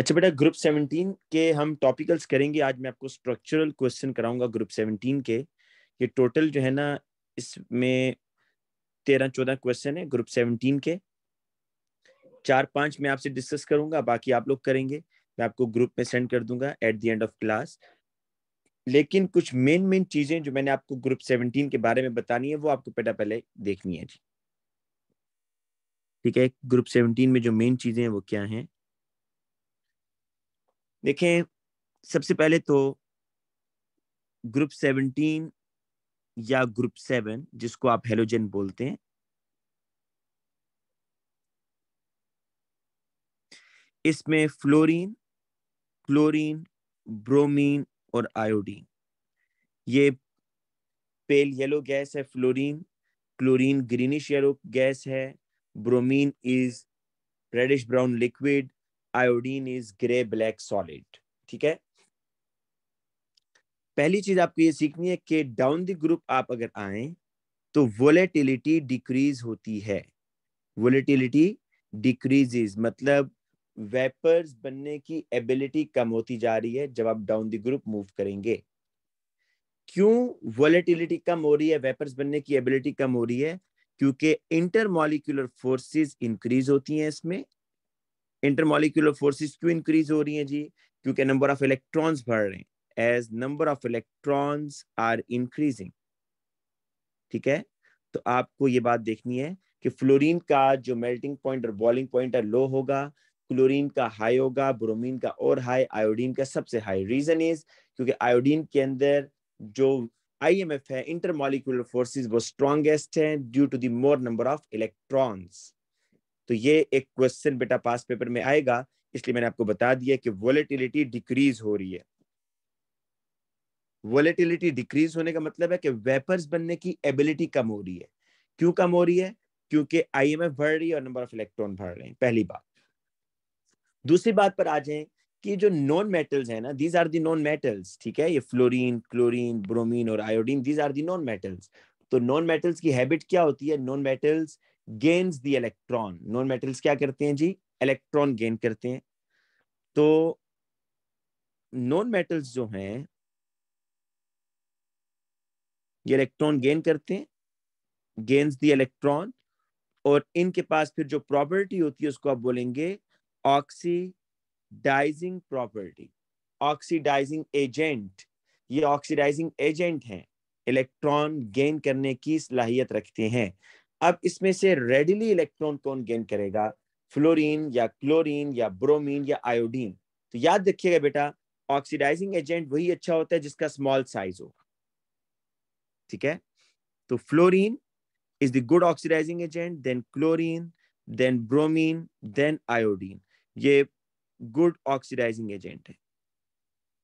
अच्छा बेटा group seventeen के हम टॉपिकल्स करेंगे आज मैं आपको स्ट्रक्चरल क्वेश्चन कराऊंगा ग्रुप सेवनटीन के ये टोटल जो है ना इसमें तेरह चौदह क्वेश्चन है ग्रुप सेवनटीन के चार पांच मैं आपसे डिस्कस करूंगा बाकी आप लोग करेंगे मैं आपको ग्रुप में सेंड कर दूंगा at the end of class लेकिन कुछ मेन मेन चीजें जो मैंने आपको ग्रुप सेवनटीन के बारे में बतानी है वो आपको बेटा पहले देखनी है जी ठीक है ग्रुप सेवनटीन में जो मेन चीजें हैं वो क्या हैं देखें सबसे पहले तो ग्रुप सेवनटीन या ग्रुप सेवन जिसको आप हेलोजन बोलते हैं इसमें फ्लोरीन क्लोरीन ब्रोमीन और आयोडीन ये पेल येलो गैस है fluorine chlorine greenish yellow gas है bromine is reddish brown liquid iodine is grey black solid ठीक है पहली चीज आपको ये सीखनी है कि डाउन द ग्रुप आप अगर आए तो वोलेटिलिटी डिक्रीज होती है वोलेटिलिटी डिक्रीजेज मतलब वेपर्स बनने की एबिलिटी कम होती जा रही है जब आप डाउन द ग्रुप मूव करेंगे क्यों वोलेटिलिटी कम हो रही है वेपर्स बनने की एबिलिटी कम हो रही है क्योंकि इंटरमोलिकुलर फोर्सेस इंक्रीज होती हैं इसमें इंटरमोलिकुलर फोर्सेस क्यों इंक्रीज हो रही हैं जी क्योंकि नंबर ऑफ इलेक्ट्रॉन्स बढ़ रहे हैं as number of electrons are increasing ठीक है तो आपको ये बात देखनी है कि फ्लोरीन का जो मेल्टिंग पॉइंट और बॉइलिंग पॉइंट है लो होगा क्लोरीन का हाई होगा ब्रोमीन का और हाई आयोडीन का सबसे हाई रीजन इज क्योंकि आयोडीन के अंदर जो आईएमएफ है इंटरमोलिकुलर फोर्सेस वो स्ट्रॉन्गेस्ट हैं due to the more number of electrons तो ये एक क्वेश्चन बेटा पास पेपर में आएगा इसलिए मैंने आपको बता दिया कि वोलेटिलिटी डिक्रीज हो रही है वोलेटिलिटी डिक्रीज होने का मतलब है कि वेपर्स बनने की एबिलिटी कम हो रही है क्यों कम हो रही है क्योंकि आईएमएफ बढ़ रही है और नंबर ऑफ इलेक्ट्रॉन बढ़ रहे हैं पहली बात दूसरी बात पर आ जाए कि जो नॉन मेटल्स है ना these are the non metals ठीक है ये फ्लोरीन क्लोरीन ब्रोमीन और iodine these are the non metals तो नॉन मेटल्स की हैबिट क्या होती है non metals gains the electron non metals क्या करते हैं जी इलेक्ट्रॉन गेन करते हैं तो नॉन मेटल्स जो हैं ये इलेक्ट्रॉन गेन करते हैं गेन्स द इलेक्ट्रॉन और इनके पास फिर जो प्रॉपर्टी होती है उसको आप बोलेंगे ऑक्सीडाइजिंग प्रॉपर्टी ऑक्सीडाइजिंग एजेंट ये ऑक्सीडाइजिंग एजेंट हैं इलेक्ट्रॉन गेन करने की सलाहियत रखते हैं अब इसमें से रेडिली इलेक्ट्रॉन कौन गेन करेगा फ्लोरीन या क्लोरीन या ब्रोमीन या आयोडीन तो याद रखिएगा बेटा ऑक्सीडाइजिंग एजेंट वही अच्छा होता है जिसका स्मॉल साइज होगा ठीक है तो fluorine is the good oxidising agent then chlorine then bromine then iodine ये गुड ऑक्सीडाइजिंग एजेंट है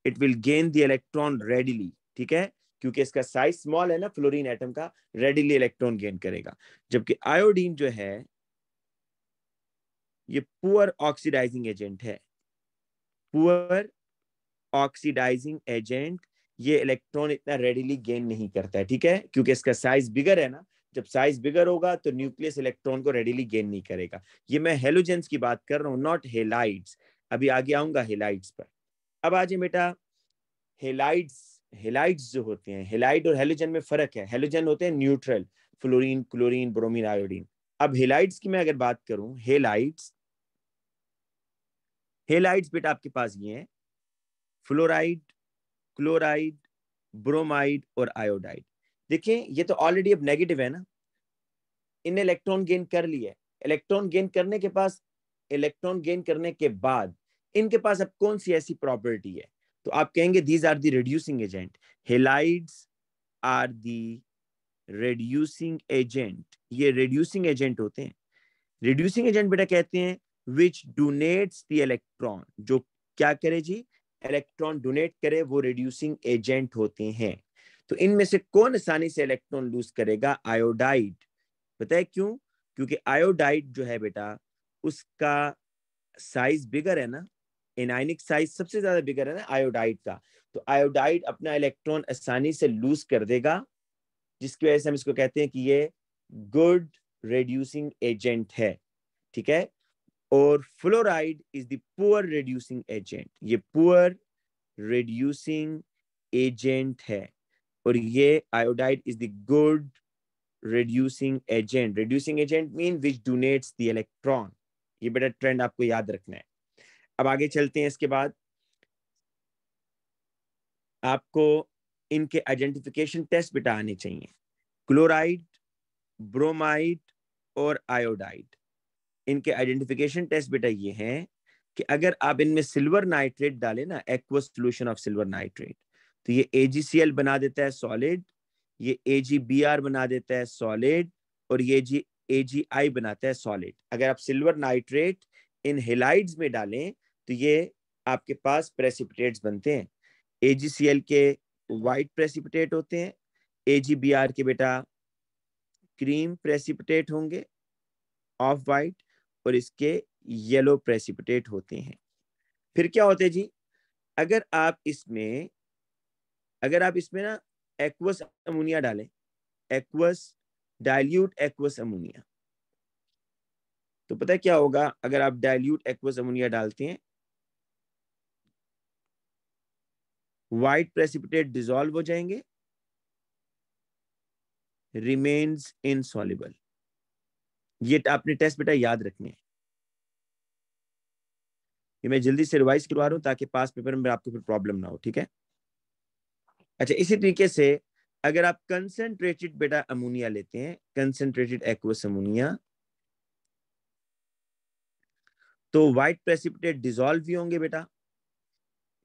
it will gain the electron readily ठीक है क्योंकि इसका साइज स्मॉल है ना फ्लोरीन एटम का रेडिली इलेक्ट्रॉन गेन करेगा जबकि आयोडीन जो है ये पुअर ऑक्सीडाइजिंग एजेंट है पुअर ऑक्सीडाइजिंग एजेंट ये इलेक्ट्रॉन इतना रेडिली गेन नहीं करता है ठीक है क्योंकि इसका साइज बिगर है ना जब साइज बिगर होगा तो न्यूक्लियस इलेक्ट्रॉन को रेडिली गेन नहीं करेगा ये मैं हेलोजेंस की बात कर रहा हूँ नॉट हेलाइट्स अभी आगे आऊंगा हेलाइट्स पर अब आज बेटा हेलाइट्स हेलाइड्स जो होते हैं हेलाइट और हेलोजन में फर्क है हेलोजन होते हैं neutral fluorine chlorine bromine iodine अब हेलाइट्स की मैं अगर बात करूं हेलाइट्स हेलाइट्स बेटा आपके पास ये हैं फ्लोराइड क्लोराइड ब्रोमाइड और आयोडाइड देखिए ये तो ऑलरेडी अब नेगेटिव है ना इन इलेक्ट्रॉन गेन कर लिए इलेक्ट्रॉन गेन करने के पास इलेक्ट्रॉन गेन करने के बाद इनके पास अब कौन सी ऐसी प्रॉपर्टी है तो आप कहेंगे these are the reducing agent halides are the reducing agent ये रेड्यूसिंग एजेंट होते हैं रिड्यूसिंग एजेंट बेटा कहते हैं विच डोनेट्स द इलेक्ट्रॉन जो क्या करे जी इलेक्ट्रॉन डोनेट करे वो रिड्यूसिंग एजेंट होते हैं तो इनमें से कौन आसानी से इलेक्ट्रॉन लूज करेगा आयोडाइड पता है क्यों क्योंकि आयोडाइड जो है बेटा उसका साइज बिगर है ना एनाइनिक साइज सबसे ज्यादा बिगर है ना आयोडाइड का तो आयोडाइड अपना इलेक्ट्रॉन आसानी से लूज कर देगा जिसकी वजह से हम इसको कहते हैं कि ये गुड रेड्यूसिंग एजेंट है ठीक है और fluoride is poor reducing agent ये पुअर रेड्यूसिंग एजेंट है और ये iodide is the good reducing agent reducing agent mean which donates the electron ये बेटा ट्रेंड आपको याद रखना है अब आगे चलते हैं इसके बाद आपको इनके आइडेंटिफिकेशन टेस्ट बेटा आने चाहिए क्लोराइड ब्रोमाइड और आयोडाइड इनके आइडेंटिफिकेशन टेस्ट बेटा ये हैं कि अगर आप इनमें सिल्वर नाइट्रेट डालें ना aqueous solution of silver nitrate तो ये ए बना देता है सॉलिड ये ए बना देता है सॉलिड और ये जी ए बनाता है सॉलिड अगर आप सिल्वर नाइट्रेट इन हेलाइड्स में डालें तो ये आपके पास प्रेसिपिटेट्स बनते हैं ए के वाइट प्रेसिपिटेट होते हैं ए के बेटा क्रीम प्रेसिपिटेट होंगे ऑफ वाइट और इसके येलो प्रेसिपिटेट होते हैं फिर क्या होते हैं जी अगर आप इसमें अगर आप इसमें ना एक्वस अमोनिया डालें एक्वस डाइल्यूट एक्वस अमोनिया तो पता क्या होगा अगर आप डाइल्यूट एक्वस अमोनिया डालते हैं वाइट प्रेसिपिटेट डिजोल्व हो जाएंगे रिमेन्स इन सॉलिबल ये आपने टेस्ट बेटा याद रखने हैं ये मैं जल्दी से रिवाइज करवा रहा हूं ताकि पास पेपर में आपको फिर प्रॉब्लम ना हो ठीक है अच्छा इसी तरीके से अगर आप कंसेंट्रेटेड बेटा अमोनिया लेते हैं कंसेंट्रेटेड एक्वस अमोनिया तो व्हाइट प्रेसिपिटेट डिजोल्व भी होंगे बेटा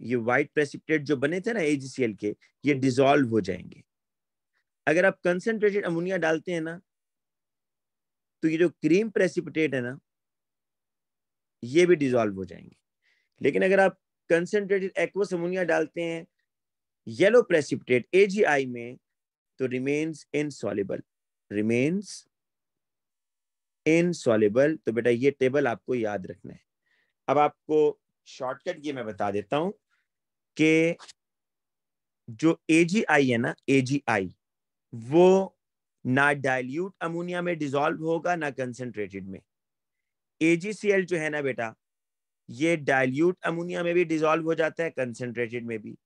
ये व्हाइट प्रेसिपिटेट जो बने थे ना एजीसीएल के ये डिजोल्व हो जाएंगे अगर आप कंसेंट्रेटेड अमोनिया डालते हैं ना तो ये जो क्रीम प्रेसिपिटेट है ना ये भी डिजोल्व हो जाएंगे लेकिन अगर आप कंसेंट्रेटेड एक्वस अमोनिया डालते हैं येलो प्रेसिपिटेट एजीआई में तो रिमेन्स इनसॉलेबल रिमेन्स इनसॉलेबल तो बेटा ये टेबल आपको याद रखना है अब आपको शॉर्टकट ये मैं बता देता हूं कि जो एजीआई है ना एजीआई वो ना डाइल्यूट अमोनिया में डिजोल्व होगा ना कंसेंट्रेटेड में एजीसीएल जो है ना बेटा ये डाइल्यूट अमोनिया में भी डिजोल्व हो जाता है कंसनट्रेटेड में भी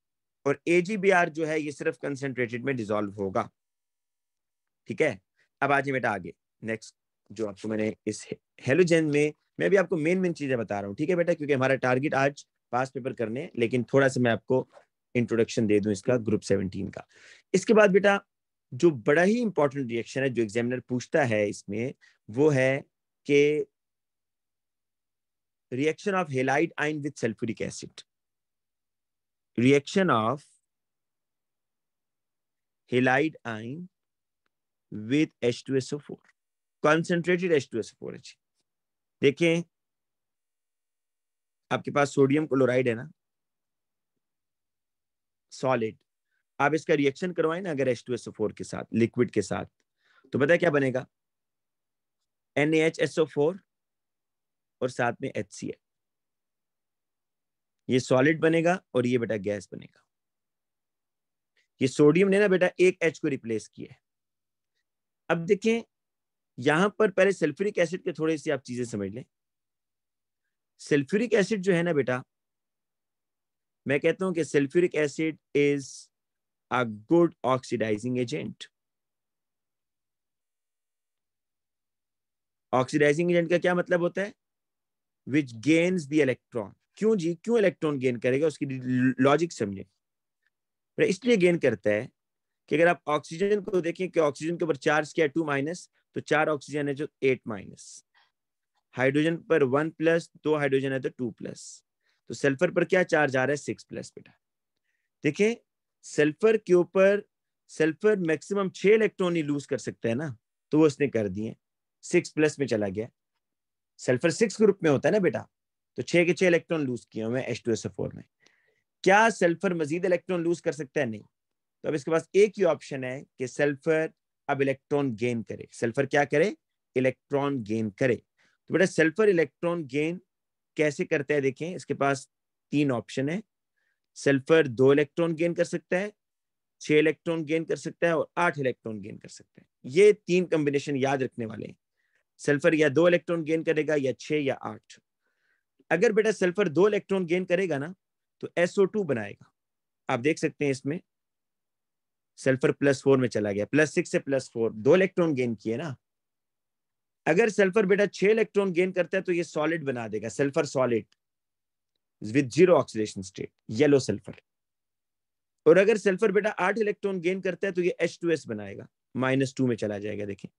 और एजीबीआर जो है ये सिर्फ कंसनट्रेटेड में डिजोल्व होगा ठीक है अब आज बेटा आगे नेक्स्ट जो आपको मैंने इस हेलोजेन में मैं भी आपको मेन मेन चीजें बता रहा हूँ ठीक है बेटा क्योंकि हमारा टारगेट आज पास पेपर करने हैं लेकिन थोड़ा सा मैं आपको इंट्रोडक्शन दे दूं इसका ग्रुप सेवनटीन का इसके बाद बेटा जो बड़ा ही इंपॉर्टेंट रिएक्शन है जो एग्जामिनर पूछता है इसमें वो है कि reaction of halide ion with sulphuric acid reaction of halide ion with H two S O four with H2SO4 concentrated H2SO4 है जी देखें आपके पास सोडियम क्लोराइड है ना सॉलिड आप इसका रिएक्शन करवाए ना अगर H2SO4 के साथ लिक्विड के साथ तो पता है क्या बनेगा NaHSO4 और साथ में एच ये सॉलिड बनेगा और ये बेटा गैस बनेगा ये सोडियम ने ना बेटा एक H को रिप्लेस किया है अब देखें यहां पर पहले सल्फ्यूरिक एसिड के थोड़े से आप चीजें समझ लें सल्फ्यूरिक एसिड जो है ना बेटा मैं कहता हूं कि sulphuric acid is a good oxidising agent oxidising agent का क्या मतलब होता है विच गेन्स द इलेक्ट्रॉन क्यों जी क्यों इलेक्ट्रॉन गेन करेगा उसकी लॉजिक समझे इसलिए गेन करता है कि अगर आप ऑक्सीजन को देखें कि ऑक्सीजन के ऊपर चार्ज क्या है टू माइनस तो चार ऑक्सीजन है जो एट माइनस हाइड्रोजन पर वन प्लस दो हाइड्रोजन है तो टू प्लस तो सल्फर पर क्या चार्ज आ रहा है सिक्स प्लस बेटा देखिये सल्फर के ऊपर सल्फर मैक्सिमम छह इलेक्ट्रॉन ही लूज कर सकता है ना तो वो उसने कर दिए सिक्स प्लस में चला गया सल्फर सिक्स ग्रुप में होता है ना बेटा तो छह के छह इलेक्ट्रॉन लूज किए हुए एच टू एस फोर में क्या सल्फर मजीद इलेक्ट्रॉन लूज कर सकता है नहीं तो अब इसके पास एक ही ऑप्शन है कि सल्फर अब इलेक्ट्रॉन गेन करे सल्फर क्या करे इलेक्ट्रॉन गेन करे तो बेटा सल्फर इलेक्ट्रॉन गेन कैसे करता है देखें इसके पास तीन ऑप्शन है सल्फर दो इलेक्ट्रॉन गेन कर सकता है छह इलेक्ट्रॉन गेन कर सकता है और आठ इलेक्ट्रॉन गेन कर सकता है ये तीन कॉम्बिनेशन याद रखने वाले हैं सल्फर या दो इलेक्ट्रॉन गेन करेगा या छह या आठ अगर बेटा सल्फर दो इलेक्ट्रॉन गेन करेगा ना तो टू बनाएगा आप देख सकते हैं इसमें सल्फर प्लस फोर में चला गया प्लस सिक्स से प्लस फोर दो इलेक्ट्रॉन गेन किए ना अगर सल्फर बेटा छह इलेक्ट्रॉन गेन करता है तो ये सॉलिड बना देगा sulphur solid with zero oxidation state yellow sulphur और अगर सल्फर बेटा आठ इलेक्ट्रॉन गेन करता है तो ये एच टू एस बनाएगा माइनस टू में चला जाएगा देखें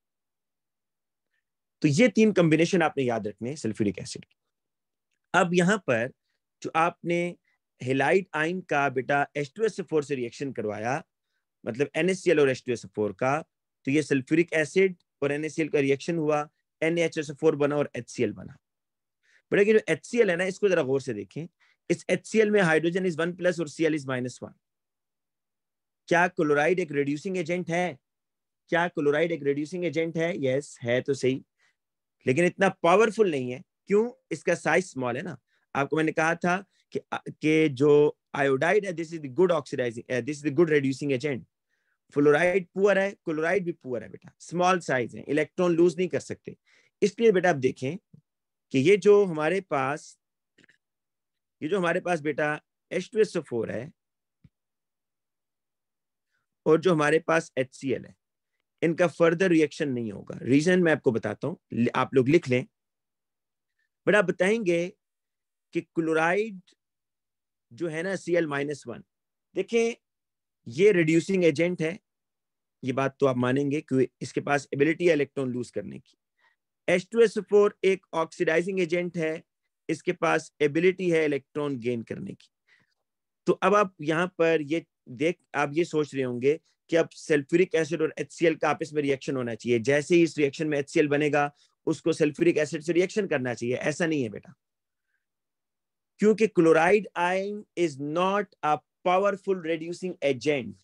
तो ये तीन कॉम्बिनेशन आपने याद रखने हैं सल्फ्यूरिक एसिड अब यहां पर जो आपने हेलाइट आइन का बेटा एच टू एस फोर से रिएक्शन करवाया मतलब एनएससीएल और एच टू एस फोर का तो ये सल्फ्यूरिक एसिड और एनएससीएल का रिएक्शन हुआ एन एच एस फोर बना और एच सी एल बना बट जो एच सी एल है ना इसको जरा गौर से देखें इस एच सी एल में हाइड्रोजन इज वन प्लस और C L is minus one क्या क्लोराइड एक रिड्यूसिंग एजेंट है क्या क्लोराइड एक रिड्यूसिंग एजेंट है यस yes, है तो सही लेकिन इतना पावरफुल नहीं है क्यों इसका साइज स्मॉल है ना आपको मैंने कहा था कि, के जो आयोडाइड है this is the good oxidising this is the good reducing agent fluoride poor है क्लोराइड भी पुअर है बेटा स्मॉल साइज है इलेक्ट्रॉन लूज नहीं कर सकते इसलिए बेटा आप देखें कि ये जो हमारे पास ये जो हमारे पास बेटा एच टू फोर है और जो हमारे पास एच सी एल है इनका फर्दर रिएक्शन नहीं होगा रीजन मैं आपको बताता हूँ आप लोग लिख लें बट आप बताएंगे कि क्लोराइड जो है ना सी एल माइनस वन देखें ये रिड्यूसिंग एजेंट है ये बात तो आप मानेंगे कि इसके पास एबिलिटी है इलेक्ट्रॉन लूज करने की H2SO4 एक ऑक्सीडाइजिंग एजेंट है इसके पास एबिलिटी है इलेक्ट्रॉन गेन करने की तो अब आप यहाँ पर ये देख आप ये सोच रहे होंगे कि अब सल्फ्यूरिक एसिड और एच का आपस में रिएक्शन होना चाहिए जैसे ही इस रिएक्शन में एच बनेगा उसको सल्फ्यूरिक एसिड से रिएक्शन करना चाहिए ऐसा नहीं है बेटा क्योंकि chloride ion is not a powerful reducing agent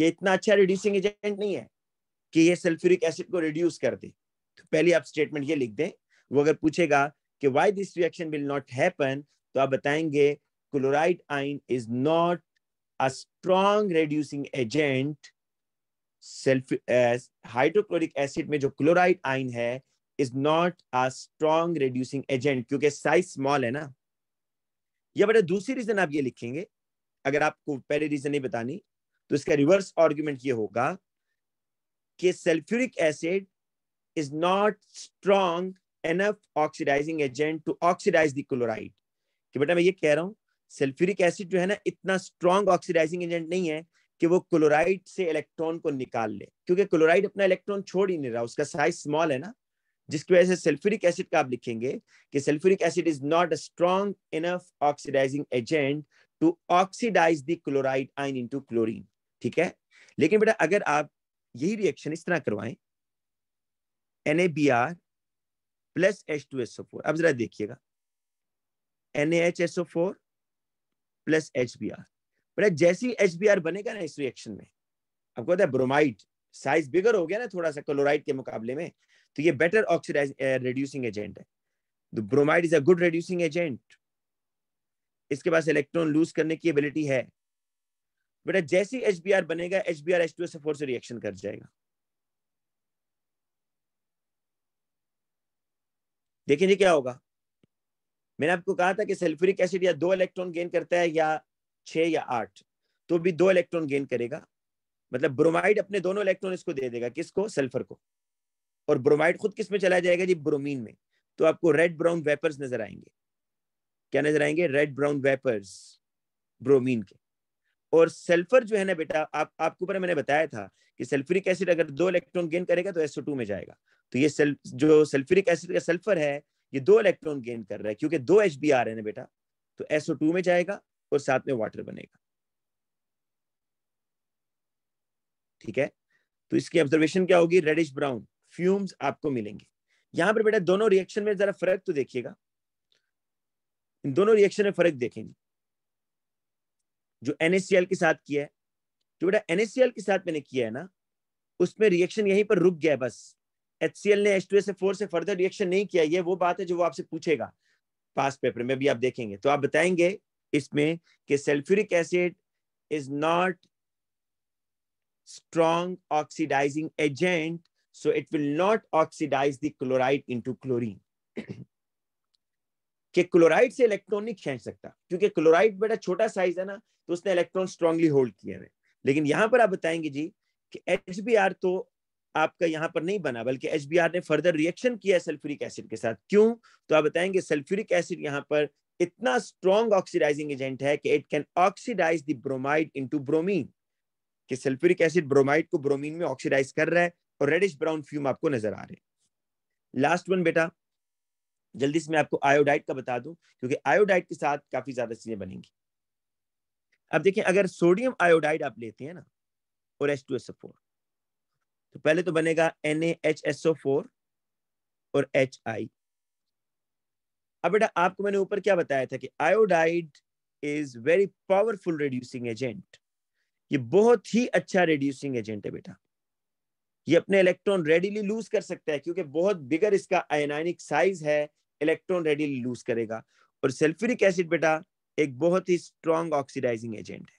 ये इतना अच्छा रिड्यूसिंग एजेंट नहीं है कि ये सल्फ्यूरिक एसिड को रिड्यूस कर दे तो पहले आप स्टेटमेंट ये लिख दें वो अगर पूछेगा कि why this reaction will not happen तो आप बताएंगे chloride ion is not a strong reducing agent self hydrochloric acid में जो क्लोराइड आइन है is not a strong reducing agent क्योंकि साइज स्मॉल है ना या बेटा दूसरी रीजन आप ये लिखेंगे अगर आपको पहले रीजन नहीं बतानी तो इसका रिवर्स आर्ग्यूमेंट ये होगा कि sulphuric acid is not strong enough oxidising agent to oxidise the chloride कि बेटा मैं ये कह रहा हूँ सल्फ्यूरिक एसिड जो है ना इतना स्ट्रॉन्ग ऑक्सीडाइजिंग एजेंट नहीं है कि वो क्लोराइड से इलेक्ट्रॉन को निकाल ले क्योंकि क्लोराइड अपना इलेक्ट्रॉन छोड़ ही नहीं रहा उसका साइज स्मॉल है ना जिसकी वजह से सल्फ्यूरिक एसिड का आप लिखेंगे कि sulphuric acid is not a strong enough oxidising agent to oxidise the chloride ion into chlorine ठीक है लेकिन बेटा अगर आप यही रिएक्शन इस तरह करवाएं N A B R plus H two S O four अब जरा देखिएगा N H S O four plus H B R बेटा जैसे ही एच बी आर बनेगा ना इस रिएक्शन में आपको पता है ब्रोमाइड साइज बिगर हो गया ना थोड़ा सा क्लोराइड के मुकाबले में तो ये बेटर ऑक्सीडाइज रिड्यूसिंग एजेंट है bromide is a good reducing agent इसके पास इलेक्ट्रॉन लूज करने की एबिलिटी है बेटा जैसे एच बी आर बनेगा H B R H two S four से रिएक्शन कर जाएगा देखिए क्या होगा मैंने आपको कहा था कि सल्फ्यूरिक एसिड या दो इलेक्ट्रॉन गेन करता है या छह या आठ तो भी दो इलेक्ट्रॉन गेन करेगा मतलब ब्रोमाइड अपने दोनों इलेक्ट्रॉन इसको दे देगा किसको सल्फर को और ब्रोमाइड खुद किस में चला जाएगा जी ब्रोमीन में तो आपको रेड ब्राउन वेपर्स नजर आएंगे क्या नजर आएंगे रेड ब्राउन वेपर्स ब्रोमीन के और सल्फर जो है ना बेटा आप आपको ऊपर मैंने बताया था कि सल्फ्यूरिक एसिड अगर दो इलेक्ट्रॉन गेन करेगा तो एसओ में जाएगा तो ये सल, जो सल्फ्यूरिक एसिड का सल्फर है ये दो इलेक्ट्रॉन गेन कर रहा है क्योंकि दो एच बी आ रहे हैं बेटा तो एसओ में जाएगा और साथ में वाटर बनेगा ठीक है तो इसकी ऑब्जर्वेशन क्या होगी रेडिश ब्राउन फ्यूम्स आपको मिलेंगे यहां पर बेटा दोनों रिएक्शन में जरा फर्क तो देखिएगा दोनों रिएक्शन में फर्क देखेंगे जो एनएससीएल के साथ किया है जो बेटा एनएससीएल के साथ मैंने किया है ना उसमें रिएक्शन यहीं पर रुक गया है बस एच ने एच टू एस फोर से फर्दर रिएक्शन नहीं किया ये वो बात है जो वो आपसे पूछेगा पास पेपर में भी आप देखेंगे तो आप बताएंगे इसमें कि sulphuric acid is not strong oxidising agent so it will not oxidise the chloride into chlorine कि क्लोराइड से इलेक्ट्रॉन नहीं खींच सकता क्योंकि क्लोराइड बड़ा छोटा साइज है ना तो उसने इलेक्ट्रॉन स्ट्रांगली होल्ड किए हुए लेकिन यहाँ पर आप बताएंगे जी कि एच तो आपका यहाँ पर नहीं बना बल्कि एच ने फर्दर रिएक्शन किया सल्फ्यूरिक एसिड के साथ क्यों तो आप बताएंगे सल्फ्यूरिक एसिड यहाँ पर इतना स्ट्रॉन्ग ऑक्सीडाइजिंग एजेंट है कि it can oxidise the bromide into bromine कि सल्फ्यूरिक एसिड ब्रोमाइड को ब्रोमीन में ऑक्सीडाइज कर रहा है और रेडिश ब्राउन फ्यूम आपको नजर आ रहे हैं लास्ट वन बेटा जल्दी से मैं आपको आयोडाइट का बता दूं क्योंकि आयोडाइट के साथ काफ़ी ज़्यादा चीज़ें बनेंगी अब देखिए अगर सोडियम आयोडाइड आप लेते हैं ना और एच एस तो पहले तो बनेगा एन और एच अब बेटा आपको मैंने ऊपर क्या बताया था कि iodide is very powerful reducing agent ये बहुत ही अच्छा रिड्यूसिंग एजेंट है बेटा ये अपने इलेक्ट्रॉन रेडिली लूज कर सकता है क्योंकि बहुत बिगर इसका आयनाइनिक साइज है इलेक्ट्रॉन रेडियली लूज करेगा और सल्फ्यूरिक एसिड बेटा एक बहुत ही स्ट्रॉन्ग ऑक्सीडाइजिंग एजेंट है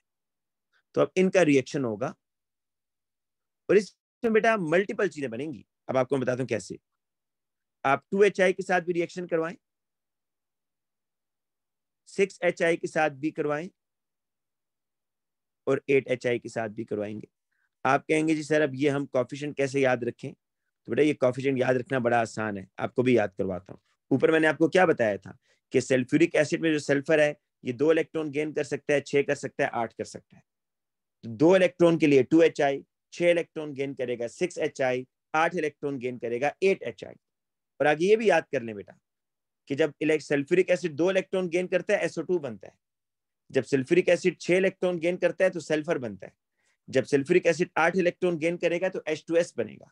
तो अब इनका रिएक्शन होगा और इसमें बेटा मल्टीपल चीजें बनेंगी अब आपको मैं बताता हूँ कैसे आप टू एच आई के साथ भी रिएक्शन करवाएं सिक्स एच आई के साथ भी करवाएं और एट एच आई के साथ भी करवाएंगे आप कहेंगे जी सर अब ये हम कॉफिशेंट कैसे याद रखें तो बेटा ये कॉफिशेंट याद रखना बड़ा आसान है आपको भी याद करवाता हूँ ऊपर मैंने आपको क्या बताया था कि सल्फ्यूरिक एसिड में जो सल्फर है ये दो इलेक्ट्रॉन गेन कर सकता है छह कर सकता है आठ कर सकता है तो दो इलेक्ट्रॉन के लिए टू एच आई छह इलेक्ट्रॉन गेन करेगा सिक्स एच आई आठ इलेक्ट्रॉन गेन करेगा एट एच आई और आगे ये भी याद कर ले बेटा कि जब सल्फ्यूरिक एसिड दो इलेक्ट्रॉन गेन करता है एसओ टू बनता है जब सल्फ्यूरिक एसिड छह इलेक्ट्रॉन गेन करता है तो सल्फर बनता है जब सल्फ्यूरिक एसिड आठ इलेक्ट्रॉन गेन करेगा तो एच टू एस बनेगा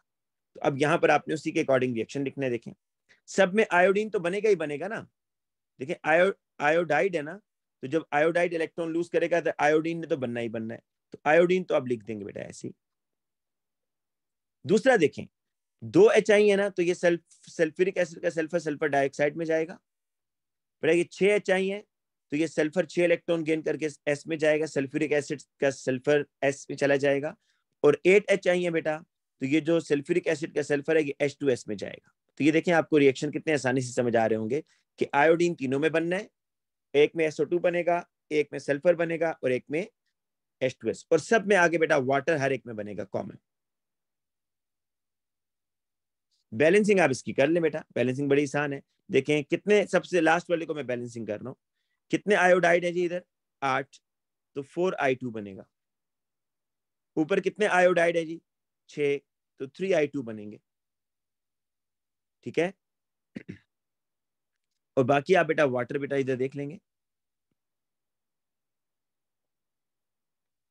तो अब यहाँ पर आपने उसी के अकॉर्डिंग रिएक्शन लिखने देखें सब में आयोडीन तो बनेगा ही बनेगा ना देखिए आयो आयोडाइड है ना तो जब आयोडाइड इलेक्ट्रॉन लूज करेगा तो आयोडीन ने तो बनना ही बनना है तो आयोडीन तो आप लिख देंगे बेटा ऐसे दूसरा देखें दो एच आई है ना तो ये सल्फ सल्फ्यूरिक एसिड का सल्फर सल्फर डाइऑक्साइड में जाएगा बेटा ये छह एच आई है तो ये सल्फर छह इलेक्ट्रॉन गेन करके एस में जाएगा सल्फ्यूरिक एसिड का सल्फर एस में चला जाएगा और एट एच आई है बेटा तो ये जो सल्फ्यूरिक एसिड का सल्फर है ये एच टू एस में जाएगा तो ये देखें आपको रिएक्शन कितने आसानी से समझ आ रहे होंगे कि आयोडीन तीनों में बनना है एक में SO2 बनेगा एक में सल्फर बनेगा और एक में एस और सब में आगे बेटा वाटर हर एक में बनेगा कॉमन बैलेंसिंग आप इसकी कर ले बेटा बैलेंसिंग बड़ी आसान है देखें कितने सबसे लास्ट वाले को मैं बैलेंसिंग कर रहा हूं कितने आयोडाइड है जी इधर आठ तो फोर आई टू बनेगा ऊपर कितने आयोडाइड है जी छ तो थ्री आई टू बनेंगे ठीक है और बाकी आप बेटा वाटर बेटा इधर देख लेंगे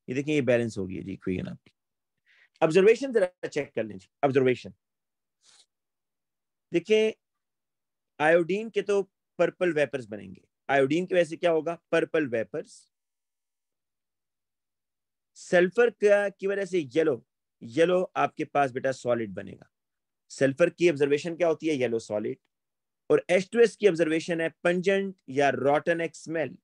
ये देखिए ये बैलेंस होगी जी क्वीन आपकी ऑब्जर्वेशन जरा चेक कर लें जी ऑब्जर्वेशन देखिए आयोडीन के तो पर्पल वेपर्स बनेंगे आयोडीन की वजह से क्या होगा पर्पल वेपर्स सल्फर का की वजह से येलो येलो आपके पास बेटा सॉलिड बनेगा सल्फर की ऑब्जर्वेशन क्या होती है येलो सॉलिड और एच टू एस की ऑब्जर्वेशन है पंजेंट या रॉटन एक्स स्मेल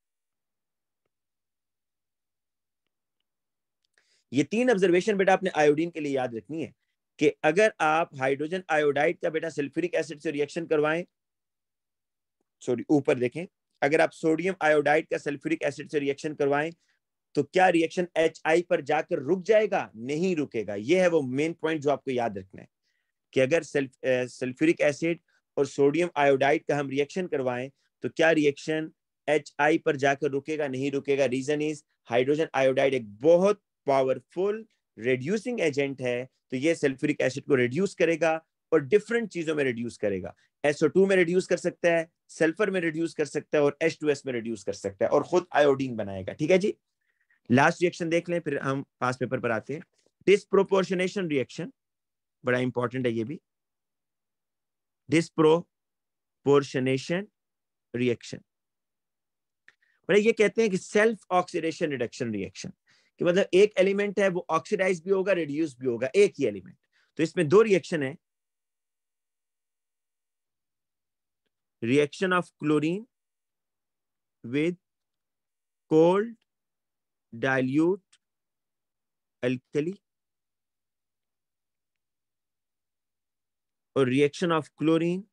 ये तीन ऑब्जर्वेशन बेटा आपने आयोडीन के लिए याद रखनी है कि अगर आप हाइड्रोजन आयोडाइड का बेटा सल्फ्यूरिक एसिड से रिएक्शन करवाएं सॉरी ऊपर देखें अगर आप सोडियम आयोडाइड का सल्फ्यूरिक एसिड से रिएक्शन करवाएं तो क्या रिएक्शन एच आई पर जाकर रुक जाएगा नहीं रुकेगा यह है वो मेन पॉइंट जो आपको याद रखना है कि अगर सल्फ्यूरिक एसिड और सोडियम आयोडाइड का हम रिएक्शन करवाएं तो क्या रिएक्शन एच आई पर जाकर रुकेगा नहीं रुकेगा रीजन इज हाइड्रोजन आयोडाइड एक बहुत पावरफुल रेड्यूसिंग एजेंट है तो ये सल्फ्यूरिक एसिड को रिड्यूस करेगा और डिफरेंट चीजों में रिड्यूस करेगा SO2 में रिड्यूस कर सकता है सल्फर में रिड्यूस कर सकता है और H2S में रिड्यूस कर सकता है और खुद आयोडीन बनाएगा ठीक है जी लास्ट रिएक्शन देख लें फिर हम पास पेपर पर आते हैं डिस्प्रोपोर्शनेशन रिएक्शन बड़ा इंपॉर्टेंट है ये भी डिस्प्रोपोर्शनेशन रिएक्शन बड़े ये कहते हैं कि सेल्फ ऑक्सीडेशन रिडक्शन रिएक्शन कि मतलब एक एलिमेंट है वो ऑक्सीडाइज भी होगा रिड्यूस भी होगा एक ही एलिमेंट तो इसमें दो रिएक्शन है reaction of chlorine with cold dilute alkali a reaction of chlorine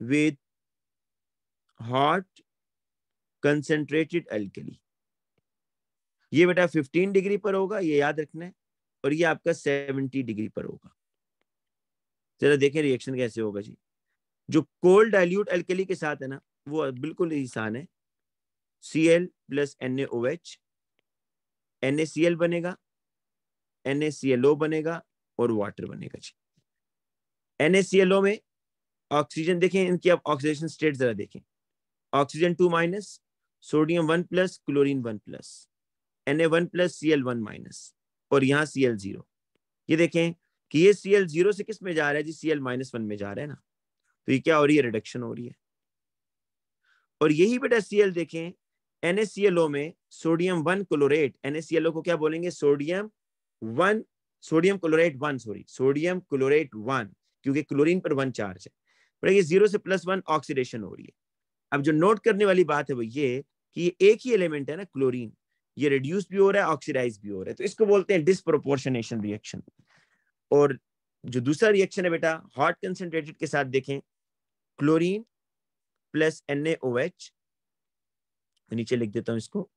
with hot concentrated alkali ये बेटा 15 डिग्री पर होगा ये याद रखना है और ये आपका 70 डिग्री पर होगा जरा देखें रिएक्शन कैसे होगा जी जो कोल्ड डाइल्यूट एल्कली के साथ है ना वो बिल्कुल आसान है C L plus N A O H N बनेगा एन ए बनेगा और वाटर बनेगा जी एनएससीएलओ में ऑक्सीजन देखें इनकी आप ऑक्सीजन स्टेट जरा देखें oxygen two minus sodium one plus chlorine one plus N A one plus C L one minus और यहाँ सी एल जीरो ये देखें कि ये सी एल जीरो से किस में जा रहा है जी सी एल माइनस वन में जा रहा है ना तो ये क्या हो रही है रिडक्शन हो रही है और यही बेटा सी एल देखें N S C L O में sodium one chlorate N S C L O को क्या बोलेंगे sodium one sodium chlorate one sorry sodium chlorate one क्योंकि क्लोरीन पर वन चार्ज है पर ये जीरो से प्लस वन ऑक्सीडेशन हो रही है अब जो नोट करने वाली बात है वो ये कि ये एक ही एलिमेंट है ना क्लोरीन ये रिड्यूस भी हो रहा है ऑक्सीडाइज भी हो रहा है तो इसको बोलते हैं डिसप्रोपोर्शनेशन रिएक्शन और जो दूसरा रिएक्शन है बेटा हॉट कंसेंट्रेटेड के साथ देखें क्लोरीन प्लस एन एच नीचे लिख देता हूं इसको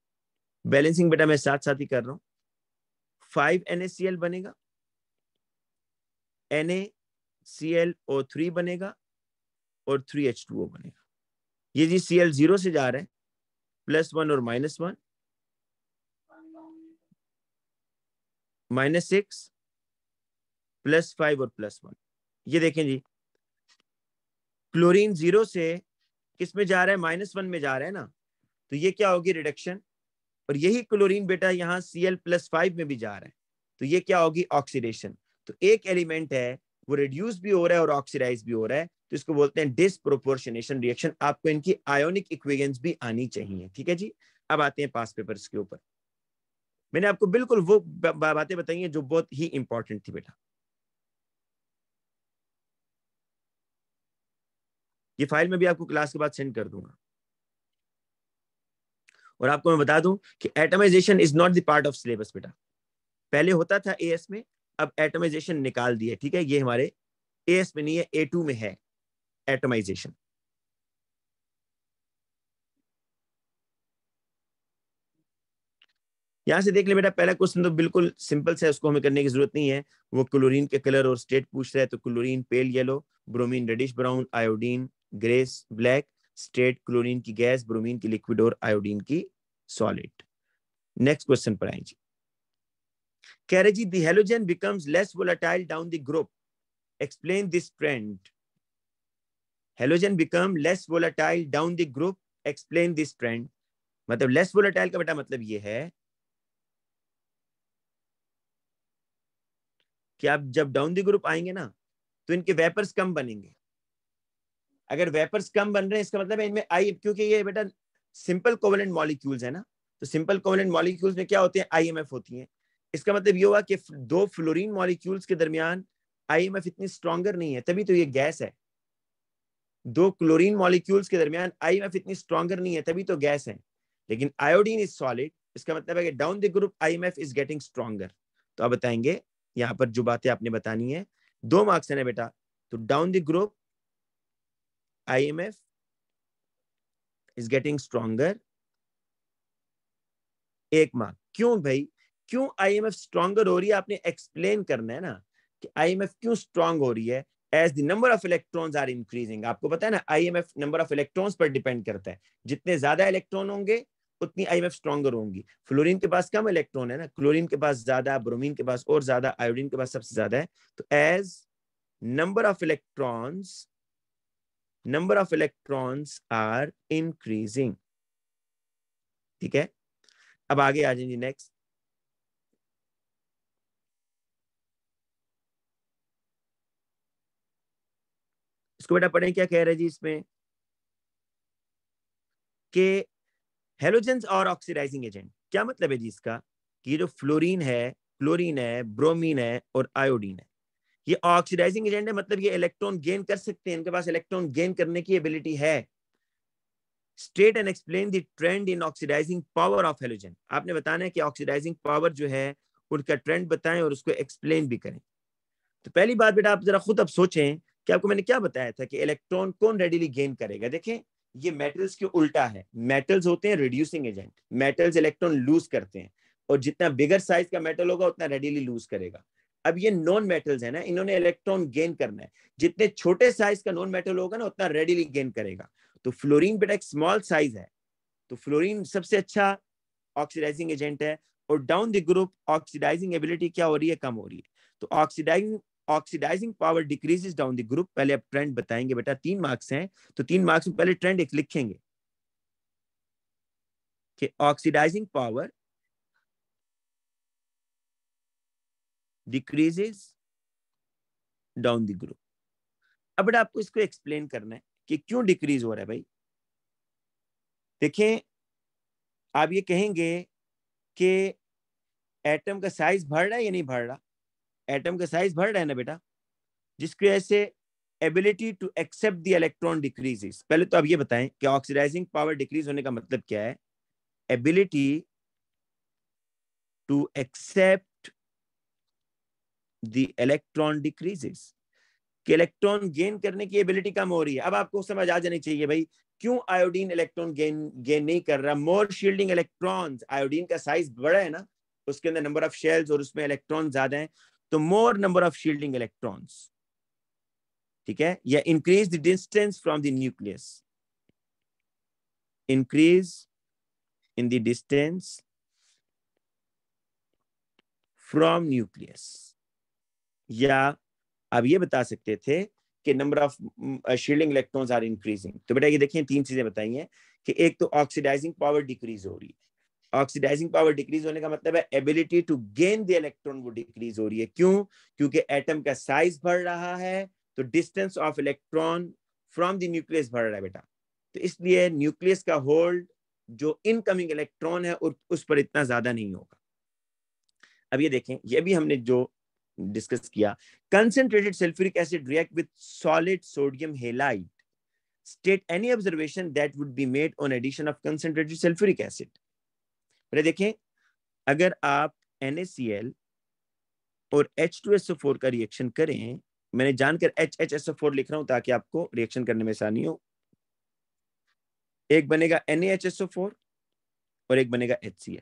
बैलेंसिंग बेटा मैं साथ साथ ही कर रहा हूं फाइव एन बनेगा N C L O three बनेगा और थ्री एच टू ओ बनेगा ये जी सी एल जीरो से जा रहे हैं प्लस वन और minus one minus six plus five और प्लस वन ये देखें जी क्लोरीन जीरो से किस में जा रहा है माइनस वन में जा रहा है ना तो ये क्या होगी रिडक्शन और यही क्लोरीन बेटा यहाँ सी एल प्लस फाइव में भी जा रहा है तो ये क्या होगी ऑक्सीडेशन तो एक एलिमेंट है वो रिड्यूस भी हो रहा है और ऑक्सीडाइज भी हो रहा है तो इसको बोलते हैं डिसप्रोपोर्शनेशन रिएक्शन आपको इनकी आयोनिक इक्वेगेंस भी आनी चाहिए ठीक है जी अब आते हैं पास पेपर्स के ऊपर मैंने आपको बिल्कुल वो बातें बताई हैं जो बहुत ही इंपॉर्टेंट थी बेटा ये फाइल में भी आपको क्लास के बाद सेंड कर दूंगा और आपको मैं बता दूं कि atomisation is not the part of syllabus बेटा पहले होता था एएस में अब एटमाइजेशन निकाल दिया ठीक है ये हमारे ए एस में नहीं है ए टू में है एटमाइजेशन यहां से देख ले बेटा पहला क्वेश्चन तो बिल्कुल सिंपल से उसको हमें करने की जरूरत नहीं है वो क्लोरीन के कलर और स्टेट पूछ रहा है तो chlorine pale yellow bromine reddish brown iodine greyish black state chlorine की गैस ब्रोमीन की लिक्विड और आयोडीन की सॉलिड नेक्स्ट क्वेश्चन पर आए जी Karaji, the halogen becomes less volatile down the group. Explain this trend. Halogen become less volatile down the group. Explain this trend. मतलब less volatile का बेटा मतलब ये है कि आप जब down the group आएंगे ना तो इनके वेपर्स कम बनेंगे अगर वेपर्स कम बन रहे हैं इसका मतलब है इनमें आई क्योंकि ये बेटा सिंपल कोवलेंट मॉलिक्यूल्स है ना तो सिंपल कोवलेंट मॉलिक्यूल्स में क्या होते हैं आईएमएफ होती हैं इसका मतलब ये हुआ कि दो फ्लोरीन मॉलिक्यूल्स के दरमियान आईएमएफ इतनी स्ट्रॉन्गर नहीं है तभी तो ये गैस है दो क्लोरीन मॉलिक्यूल्स के दरमियान आईएमएफ इतनी स्ट्रॉन्गर नहीं है तभी तो गैस है लेकिन आयोडीन इज सॉलिड इसका मतलब है कि down the group IMF is getting stronger तो आप बताएंगे यहाँ पर जो बातें आपने बतानी है दो मार्क्स है ना बेटा तो down the group I is getting stronger एक मार्क क्यों भाई क्यों आईएमएफ स्ट्रॉन्गर हो रही है आपने एक्सप्लेन करना है ना कि आईएमएफ क्यों स्ट्रांग हो रही है as the number of electrons are increasing आपको पता है ना आईएमएफ नंबर ऑफ इलेक्ट्रॉन्स पर डिपेंड करता है जितने ज्यादा इलेक्ट्रॉन होंगे उतनी आईएमएफ स्ट्रॉन्गर होंगी फ्लोरीन के पास कम इलेक्ट्रॉन है ना क्लोरीन के पास ज्यादा ब्रोमीन के पास और ज्यादा आयोडीन के पास सबसे ज्यादा है तो as number of electrons number of electrons are increasing ठीक है अब आगे आ जाएंगे नेक्स्ट इसको बेटा पढ़े क्या कह रहे जी इसमें के हेलोजेंस और ऑक्सीडाइजिंग एजेंट क्या मतलब है जी इसका कि ये जो फ्लोरीन है क्लोरीन है ब्रोमीन है और आयोडीन है ये ऑक्सीडाइजिंग एजेंट है मतलब ये इलेक्ट्रॉन गेन कर सकते हैं इनके पास इलेक्ट्रॉन गेन करने की एबिलिटी है state and explain the trend in oxidising power of halogen आपने बताना है कि ऑक्सीडाइजिंग पावर जो है उनका ट्रेंड बताएं और उसको एक्सप्लेन भी करें तो पहली बात बेटा आप जरा खुद अब सोचें कि आपको मैंने क्या बताया था कि इलेक्ट्रॉन कौन रेडिली गेन करेगा देखें ये मेटल्स के उल्टा है मेटल्स होते हैं reducing agent metals electron lose करते हैं और जितना बिगर साइज का मेटल होगा उतना रेडिली लूज करेगा अब ये नॉन मेटल्स है ना इन्होंने इलेक्ट्रॉन गेन करना है जितने छोटे साइज का नॉन मेटल होगा ना उतना रेडिली गेन करेगा तो फ्लोरिन बेटा एक स्मॉल साइज है तो फ्लोरिन सबसे अच्छा ऑक्सीडाइजिंग एजेंट है और down the group oxidising ability क्या हो रही है कम हो रही है तो oxidising oxidising power decreases down the group पहले आप ट्रेंड बताएंगे बेटा तीन मार्क्स हैं तो तीन मार्क्स में पहले ट्रेंड एक लिखेंगे कि oxidising power decreases down the group अब बेटा आपको इसको एक्सप्लेन करना है कि क्यों डिक्रीज हो रहा है भाई देखें आप ये कहेंगे कि एटम का साइज बढ़ रहा है या नहीं बढ़ रहा एटम का साइज बढ़ रहा है ना बेटा जिसकी वजह से ability to accept the electron decreases पहले तो आप ये बताएं कि ऑक्सीडाइजिंग पावर डिक्रीज होने का मतलब क्या है ability to accept the electron decreases कि इलेक्ट्रॉन गेन करने की एबिलिटी कम हो रही है अब आपको समझ आ जानी चाहिए भाई क्यों आयोडीन इलेक्ट्रॉन गेन गेन नहीं कर रहा मोर शील्डिंग इलेक्ट्रॉन्स आयोडीन का साइज बड़ा है ना उसके अंदर नंबर ऑफ शेल्स और उसमें इलेक्ट्रॉन ज्यादा हैं तो more number of shielding electrons ठीक है या increase the distance from the nucleus increase in the distance from nucleus या आप ये बता सकते थे कि number of shielding electrons are increasing तो बेटा ये देखिए तीन चीजें बताई हैं कि एक तो ऑक्सीडाइजिंग पावर डिक्रीज हो रही है ऑक्सीडाइजिंग पावर डिक्रीज होने का मतलब है ability to gain the electron वो डिक्रीज हो रही है क्यों क्योंकि एटम का साइज बढ़ रहा है तो distance of electron from the nucleus बढ़ रहा है बेटा तो इसलिए न्यूक्लियस का होल्ड जो इनकमिंग इलेक्ट्रॉन है और उस पर इतना ज्यादा नहीं होगा अब ये देखें ये भी हमने जो डिस्कस किया concentrated sulphuric acid react with solid sodium halide state any observation that would be made on addition of concentrated sulphuric acid बोले देखें अगर आप एन और एच टू एस फोर का रिएक्शन करें मैंने जानकर एच एच एस फोर लिख रहा हूं ताकि आपको रिएक्शन करने में आसानी हो एक बनेगा एन एच एस फोर और एक बनेगा एच सी एल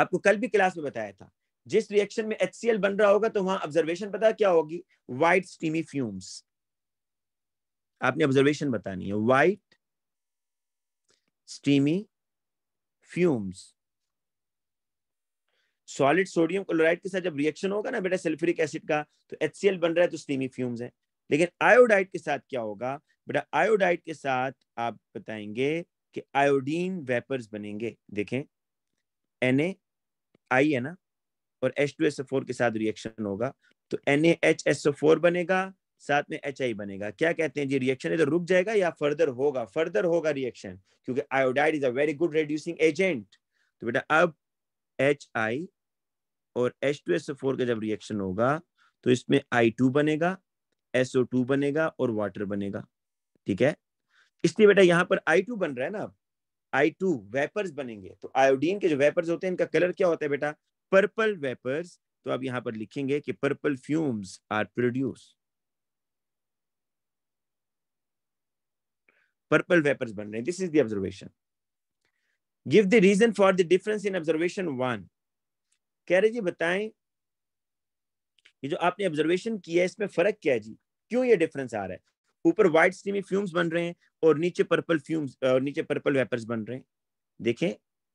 आपको कल भी क्लास में बताया था जिस रिएक्शन में एच सी एल बन रहा होगा तो वहां ऑब्जर्वेशन पता क्या होगी वाइट स्टीमी फ्यूम्स आपने ऑब्जर्वेशन बतानी है white steamy fumes solid sodium chloride के साथ जब रिएक्शन होगा ना बेटा सल्फ्यूरिक एसिड का तो एच बन रहा है तो स्टीमी फ्यूम्स है लेकिन आयोडाइड के साथ क्या होगा बेटा आयोडाइड के साथ आप बताएंगे कि आयोडीन वेपर्स बनेंगे देखें एन आई है ना और एच टू एस फोर के साथ रिएक्शन होगा तो N H S O four बनेगा साथ में एच आई बनेगा क्या कहते हैं जी रिएक्शन इधर रुक जाएगा या फर्दर होगा फर्दर होगा रिएक्शन क्योंकि iodide is a very good reducing agent तो बेटा अब एच आई और एच टू एस फोर का जब रिएक्शन होगा तो इसमें आई टू बनेगा एसओ टू बनेगा और वाटर बनेगा ठीक है इसलिए बेटा यहाँ पर आई टू बन रहा है ना आई टू वेपर्स बनेंगे तो आयोडीन के जो वेपर्स होते हैं इनका कलर क्या होता है बेटा पर्पल वेपर्स तो आप यहाँ पर लिखेंगे कि purple fumes are produced purple vapors burn rain. This is the observation. Give the reason for the difference in observation one. कह रहे जी बताएं ये जो आपने ऑब्जर्वेशन किया है इसमें फर्क क्या है जी क्यों ये डिफरेंस आ रहा है ऊपर व्हाइट स्टीमी फ्यूम्स बन रहे हैं और नीचे पर्पल फ्यूम्स और नीचे पर्पल वेपर्स बन रहे हैं देखें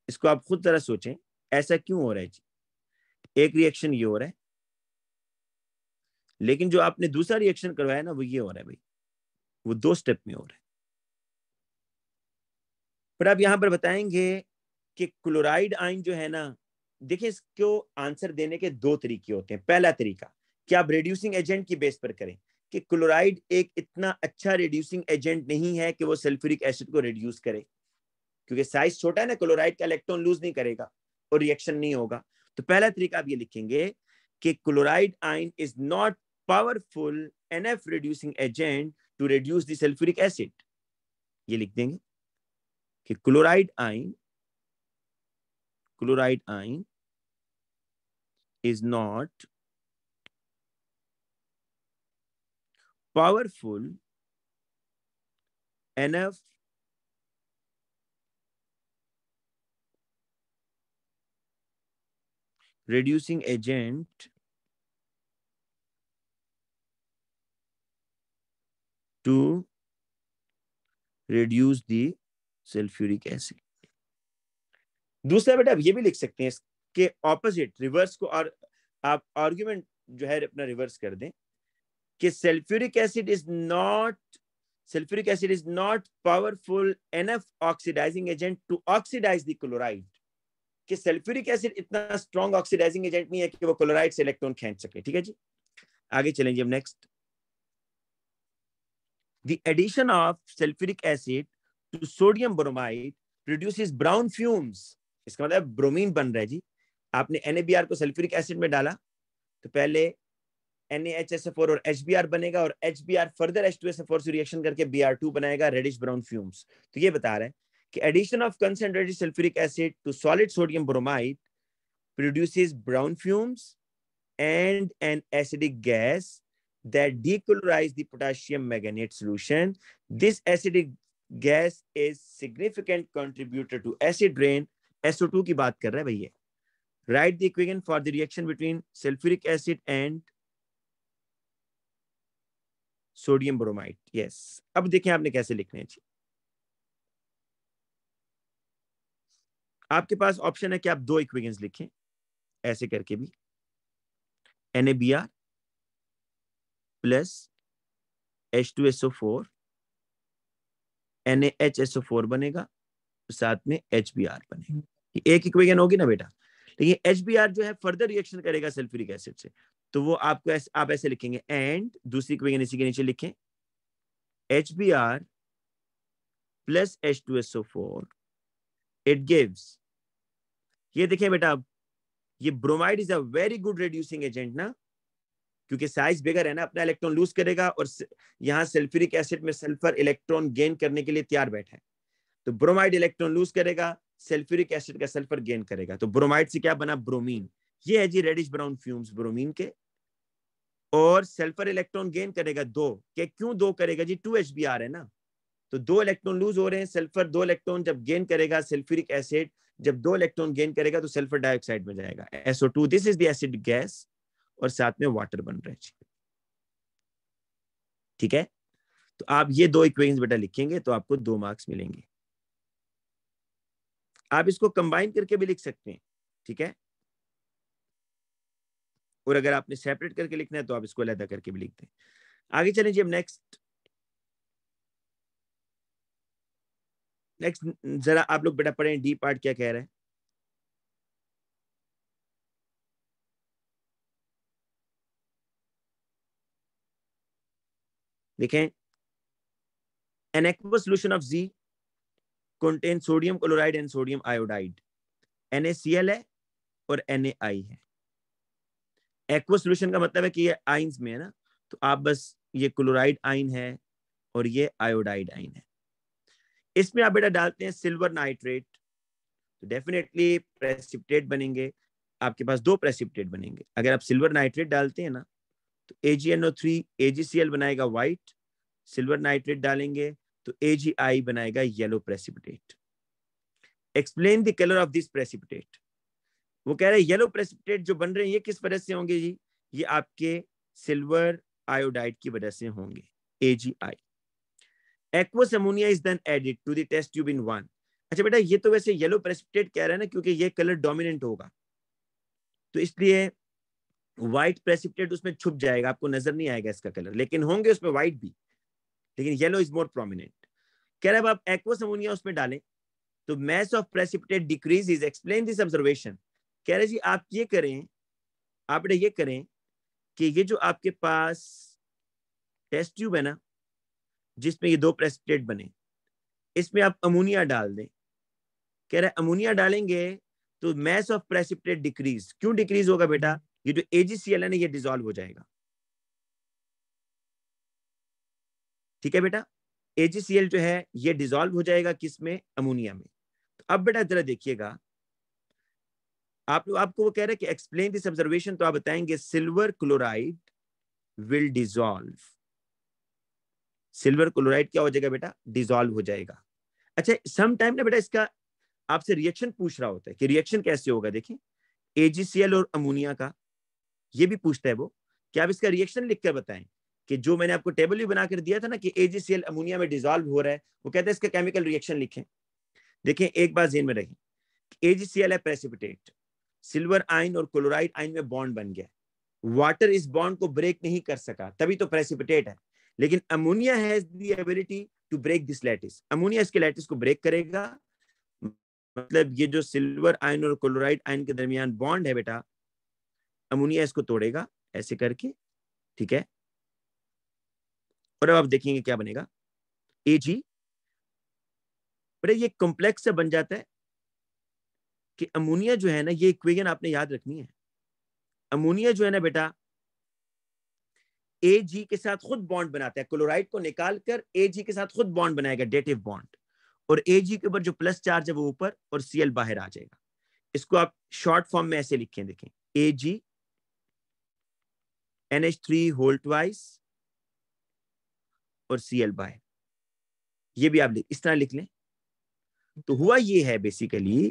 इसको आप खुद जरा सोचें ऐसा क्यों हो रहा है जी एक रिएक्शन ये हो रहा है लेकिन जो आपने दूसरा रिएक्शन करवाया ना वो ये हो रहा है भाई वो दो स्टेप में हो रहा है पर आप यहाँ पर बताएंगे कि क्लोराइड आइन जो है ना देखिए इसको आंसर देने के दो तरीके होते हैं पहला तरीका कि आप रेड्यूसिंग एजेंट की बेस पर करें कि क्लोराइड एक इतना अच्छा रिड्यूसिंग एजेंट नहीं है कि वो सल्फ्यूरिक एसिड को रिड्यूस करे क्योंकि साइज छोटा है ना क्लोराइड का इलेक्ट्रॉन लूज नहीं करेगा और रिएक्शन नहीं होगा तो पहला तरीका आप ये लिखेंगे कि chloride ion is not powerful enough reducing agent to reduce sulphuric acid ये लिख देंगे कि chloride ion chloride ion is not powerful enough reducing agent to reduce the sulphuric acid दूसरा बेटा आप ये भी लिख सकते हैं इसके ऑपोजिट रिवर्स को और आप आर्ग्यूमेंट जो है अपना रिवर्स कर दें कि sulphuric acid is not sulphuric acid is not powerful enough oxidising agent to oxidise the chloride कि सल्फ्यूरिक एसिड इतना स्ट्रॉन्ग ऑक्सीडाइजिंग एजेंट नहीं है कि वो क्लोराइड से इलेक्ट्रॉन खींच सके ठीक है जी आगे चलेंगे हम next the addition of sulphuric acid to sodium bromide produces brown fumes इसका मतलब ब्रोमीन बन रहा है जी आपने एन को सल्फ्यूरिक एसिड में डाला तो पहले एन और एच बनेगा और एच फर्दर एच से रिएक्शन करके बी बनाएगा रेडिश ब्राउन फ्यूम्स तो ये बता रहा है कि addition of concentrated sulphuric acid to solid sodium bromide produces brown fumes and an acidic gas that decolorize the potassium manganate solution. This acidic gas is significant contributor to acid rain two की बात कर रहे हैं भैया write the equation for the reaction between sulphuric acid and sodium bromide yes अब देखें आपने कैसे लिखने हैं आपके पास ऑप्शन है कि आप दो इक्वेशंस लिखें ऐसे करके भी N A B R plus H two SO four N H S O four बनेगा साथ में एच बी आर बनेगा एक इक्वेशन होगी ना बेटा लेकिन एच बी आर जो है फर्दर रिएक्शन करेगा सल्फ्यूरिक एसिड से तो वो आपको ऐसे, आप ऐसे लिखेंगे एंड दूसरी इक्वेशन इसी के नीचे लिखें H B R plus H two S O four it gives ये देखें बेटा ये bromide is a very good reducing agent ना क्योंकि साइज बिगर है ना अपना इलेक्ट्रॉन लूज करेगा और यहाँ सल्फ्यूरिक एसिड में सल्फर इलेक्ट्रॉन गेन करने के लिए तैयार बैठा है तो ब्रोमाइड इलेक्ट्रॉन लूज करेगा सल्फ्यूरिक एसिड का सल्फर गेन करेगा तो ब्रोमाइड से क्या बना ब्रोमीन ये है जी रेडिश ब्राउन फ्यूम्स ब्रोमीन के और सल्फर इलेक्ट्रॉन गेन करेगा दो के क्यों दो करेगा जी टू एच बी आर है ना तो दो इलेक्ट्रॉन लूज हो रहे हैं सल्फर दो इलेक्ट्रॉन जब गेन करेगा सल्फ्यूरिक एसिड जब दो इलेक्ट्रॉन गेन करेगा तो सल्फर डाइऑक्साइड में जाएगा SO two this is the acid gas और साथ में वाटर बन रहे हैं ठीक है तो आप ये दो इक्वेशन बेटा लिखेंगे तो आपको दो मार्क्स मिलेंगे आप इसको कंबाइन करके भी लिख सकते हैं ठीक है और अगर आपने सेपरेट करके लिखना है तो आप इसको अलहदा करके भी लिख दें आगे चले जी हम नेक्स्ट नेक्स्ट जरा आप लोग बेटा पढ़े डी पार्ट क्या कह रहे हैं देखें an aqua solution of G contain sodium chloride and sodium iodide एन है और एन है एक्वा सोल्यूशन का मतलब है कि ये आइंस में है ना तो आप बस ये क्लोराइड आइन है और ये आयोडाइड आइन है इसमें आप बेटा डालते हैं सिल्वर नाइट्रेट तो डेफिनेटली प्रेसिपिटेट बनेंगे आपके पास दो प्रेसिपिटेट बनेंगे अगर आप सिल्वर नाइट्रेट डालते हैं ना तो AgNO3 AgCl बनाएगा व्हाइट सिल्वर नाइट्रेट डालेंगे तो AgI बनाएगा yellow precipitate explain the colour of this precipitate वो कह रहे हैं येलो प्रेसिपिटेट जो बन रहे हैं ये किस वजह से होंगे जी ये आपके सिल्वर आयोडाइड की वजह से होंगे AgI aqueous ammonia is then added to the test tube in one अच्छा बेटा ये तो वैसे येलो प्रेसिपिटेट कह रहा है ना क्योंकि ये कलर डोमिनेंट होगा तो इसलिए व्हाइट प्रेसिपिटेट उसमें छुप जाएगा आपको नजर नहीं आएगा इसका कलर लेकिन होंगे उसमें व्हाइट भी लेकिन येलो इज मोर प्रोमिनेंट कह रहे आप एक्वस अमोनिया उसमें डालें तो mass of precipitate decrease is explain this observation कह रहे जी आप ये करें आप ये करें कि ये जो आपके पास टेस्ट ट्यूब है ना जिसमें ये दो प्रेसिपिटेट बने इसमें आप अमोनिया डाल दें कह रहे अमोनिया डालेंगे तो मैस ऑफ प्रेसिपिटेट डिक्रीज क्यों डिक्रीज होगा बेटा ये जो एजीसीएल है ना ये डिजोल्व हो जाएगा ठीक है बेटा एजीसीएल जो है ये डिजोल्व हो जाएगा किस में अमोनिया में तो अब बेटा जरा देखिएगा आप आपको वो कह रहे हैं कि एक्सप्लेन दिस ऑब्जर्वेशन तो आप बताएंगे silver chloride will dissolve silver chloride क्या हो जाएगा बेटा डिजोल्व हो जाएगा अच्छा सम टाइम ना बेटा इसका आपसे रिएक्शन पूछ रहा होता है कि रिएक्शन कैसे होगा देखिए एजीसीएल और अमोनिया का ये भी पूछता है वो कि आप इसका रिएक्शन लिख कर बताएं कि जो मैंने आपको टेबल भी बनाकर दिया था ना कि एजीसीएल अमोनिया में डिजोल्व हो रहा है वो कहता है इसका केमिकल रिएक्शन लिखें देखें एक बात जेन में रखें एजीसीएल है प्रेसिपिटेट सिल्वर आइन और क्लोराइड आइन में बॉन्ड बन गया वाटर इस बॉन्ड को ब्रेक नहीं कर सका तभी तो प्रेसिपिटेट है लेकिन ammonia has the ability to break this lattice ammonia इसके लैटिस को ब्रेक करेगा मतलब ये जो सिल्वर आयन और क्लोराइड आयन के दरमियान बॉन्ड है बेटा अमोनिया इसको तोड़ेगा ऐसे करके ठीक है और अब आप देखेंगे क्या बनेगा ए जी बेटा ये कॉम्प्लेक्स बन जाता है कि अमोनिया जो है ना ये इक्वेशन आपने याद रखनी है अमोनिया जो है ना बेटा ए जी के साथ खुद बॉन्ड बनाता है क्लोराइड को निकाल कर ए जी के साथ खुद बॉन्ड बनाएगा डेटिव बॉन्ड और ए जी के ऊपर जो प्लस चार्ज है वो ऊपर और सीएल बाहर आ जाएगा इसको आप शॉर्ट फॉर्म में ऐसे लिखें देखें A G NH3 whole twice और Cl बाय ये भी आप इस तरह लिख लें तो हुआ ये है बेसिकली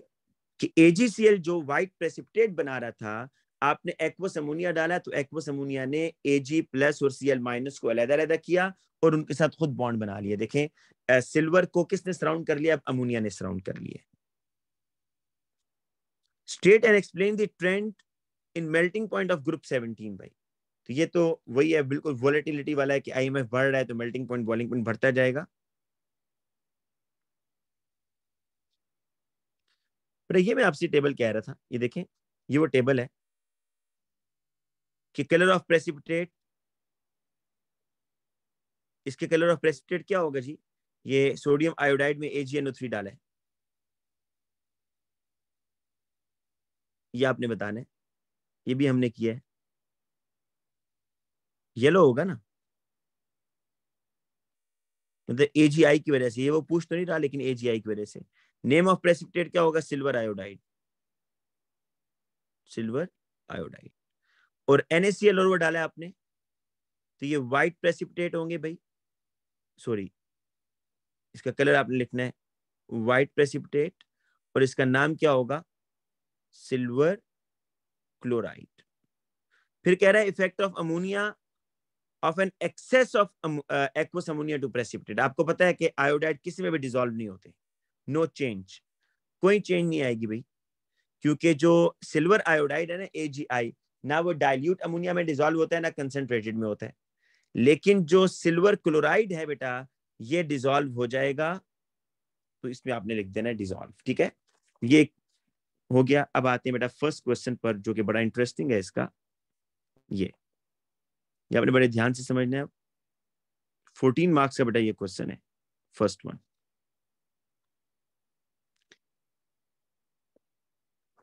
कि AgCl जो व्हाइट प्रेसिपिटेट बना रहा था आपने एक्वस अमोनिया डाला तो एक्वस अमोनिया ने Ag प्लस और Cl माइनस को अलहदा अलहदा किया और उनके साथ खुद बॉन्ड बना लिया देखें सिल्वर को किसने सराउंड कर लिया अब अमोनिया ने सराउंड कर लिया state and explain the trend in melting point of group 17 भाई तो ये तो वही है बिल्कुल वॉलेटिलिटी वाला है कि आईएमएफ बढ़ रहा है तो मेल्टिंग पॉइंट बॉलिंग पॉइंट बढ़ता जाएगा पर ये मैं आपसे टेबल कह रहा था ये देखें ये वो टेबल है कि कलर ऑफ प्रेसिपिटेट इसके कलर ऑफ प्रेसिपिटेट क्या होगा जी ये सोडियम आयोडाइड में एजीएनओ थ्री डाला है ये आपने बताना है ये भी हमने किया है येलो होगा ना मतलब एजीआई की वजह से ये वो पूछ तो नहीं रहा लेकिन एजीआई की वजह से नेम ऑफ प्रेसिपिटेट क्या होगा सिल्वर आयोडाइड सिल्वर आयोडाइड और एनएसीएल और वो डाला आपने तो ये व्हाइट प्रेसिपिटेट होंगे भाई सॉरी इसका कलर आपने लिखना है व्हाइट प्रेसिपिटेट और इसका नाम क्या होगा सिल्वर क्लोराइड फिर कह रहा है effect of ammonia of an excess of aqueous ammonia to precipitate आपको पता है कि आयोडाइड किसी में भी डिजोल्व नहीं होते नो no चेंज कोई चेंज नहीं आएगी भाई क्योंकि जो सिल्वर आयोडाइड है ना ए ना वो डाइल्यूट अमोनिया में डिजोल्व होता है ना कंसेंट्रेटेड में होता है लेकिन जो सिल्वर क्लोराइड है बेटा ये डिजोल्व हो जाएगा तो इसमें आपने लिख देना डिजोल्व ठीक है ये हो गया अब आते हैं बेटा फर्स्ट क्वेश्चन पर जो कि बड़ा इंटरेस्टिंग है इसका ये ये आपने बड़े ध्यान से समझना है फोर्टीन मार्क्स का बेटा ये क्वेश्चन है first one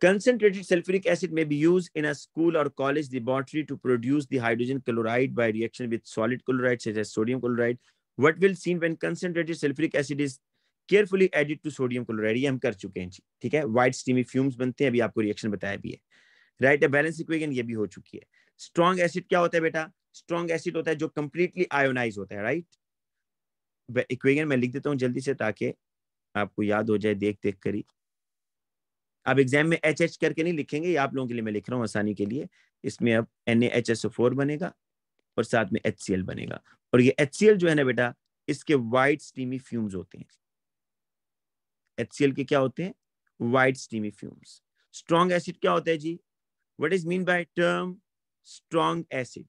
Concentrated sulfuric acid may be used in a school or college laboratory to produce the hydrogen chloride by reaction with solid chloride such as sodium chloride. What will seen when concentrated sulfuric acid is carefully added to sodium chloride? ये हम कर चुके हैं जी ठीक है white steamy fumes बनते हैं अभी आपको रिएक्शन बताया भी है राइट ए बैलेंस इक्वेशन ये भी हो चुकी है स्ट्रॉन्ग एसिड क्या होता है बेटा स्ट्रॉन्ग एसिड होता है जो कंप्लीटली आयोनाइज होता है राइट इक्वेशन में लिख देता हूँ जल्दी से ताकि आपको याद हो जाए देख देख करी अब एग्जाम में एच एच करके नहीं लिखेंगे ये आप लोगों के लिए मैं लिख रहा हूँ आसानी के लिए इसमें अब N H S O four बनेगा और साथ में एच सी एल बनेगा और ये एच सी एल जो है ना बेटा इसके वाइट स्टीमी फ्यूम्स होते हैं एच सी एल के क्या होते हैं white steamy fumes strong acid क्या होता है जी what is mean by term strong acid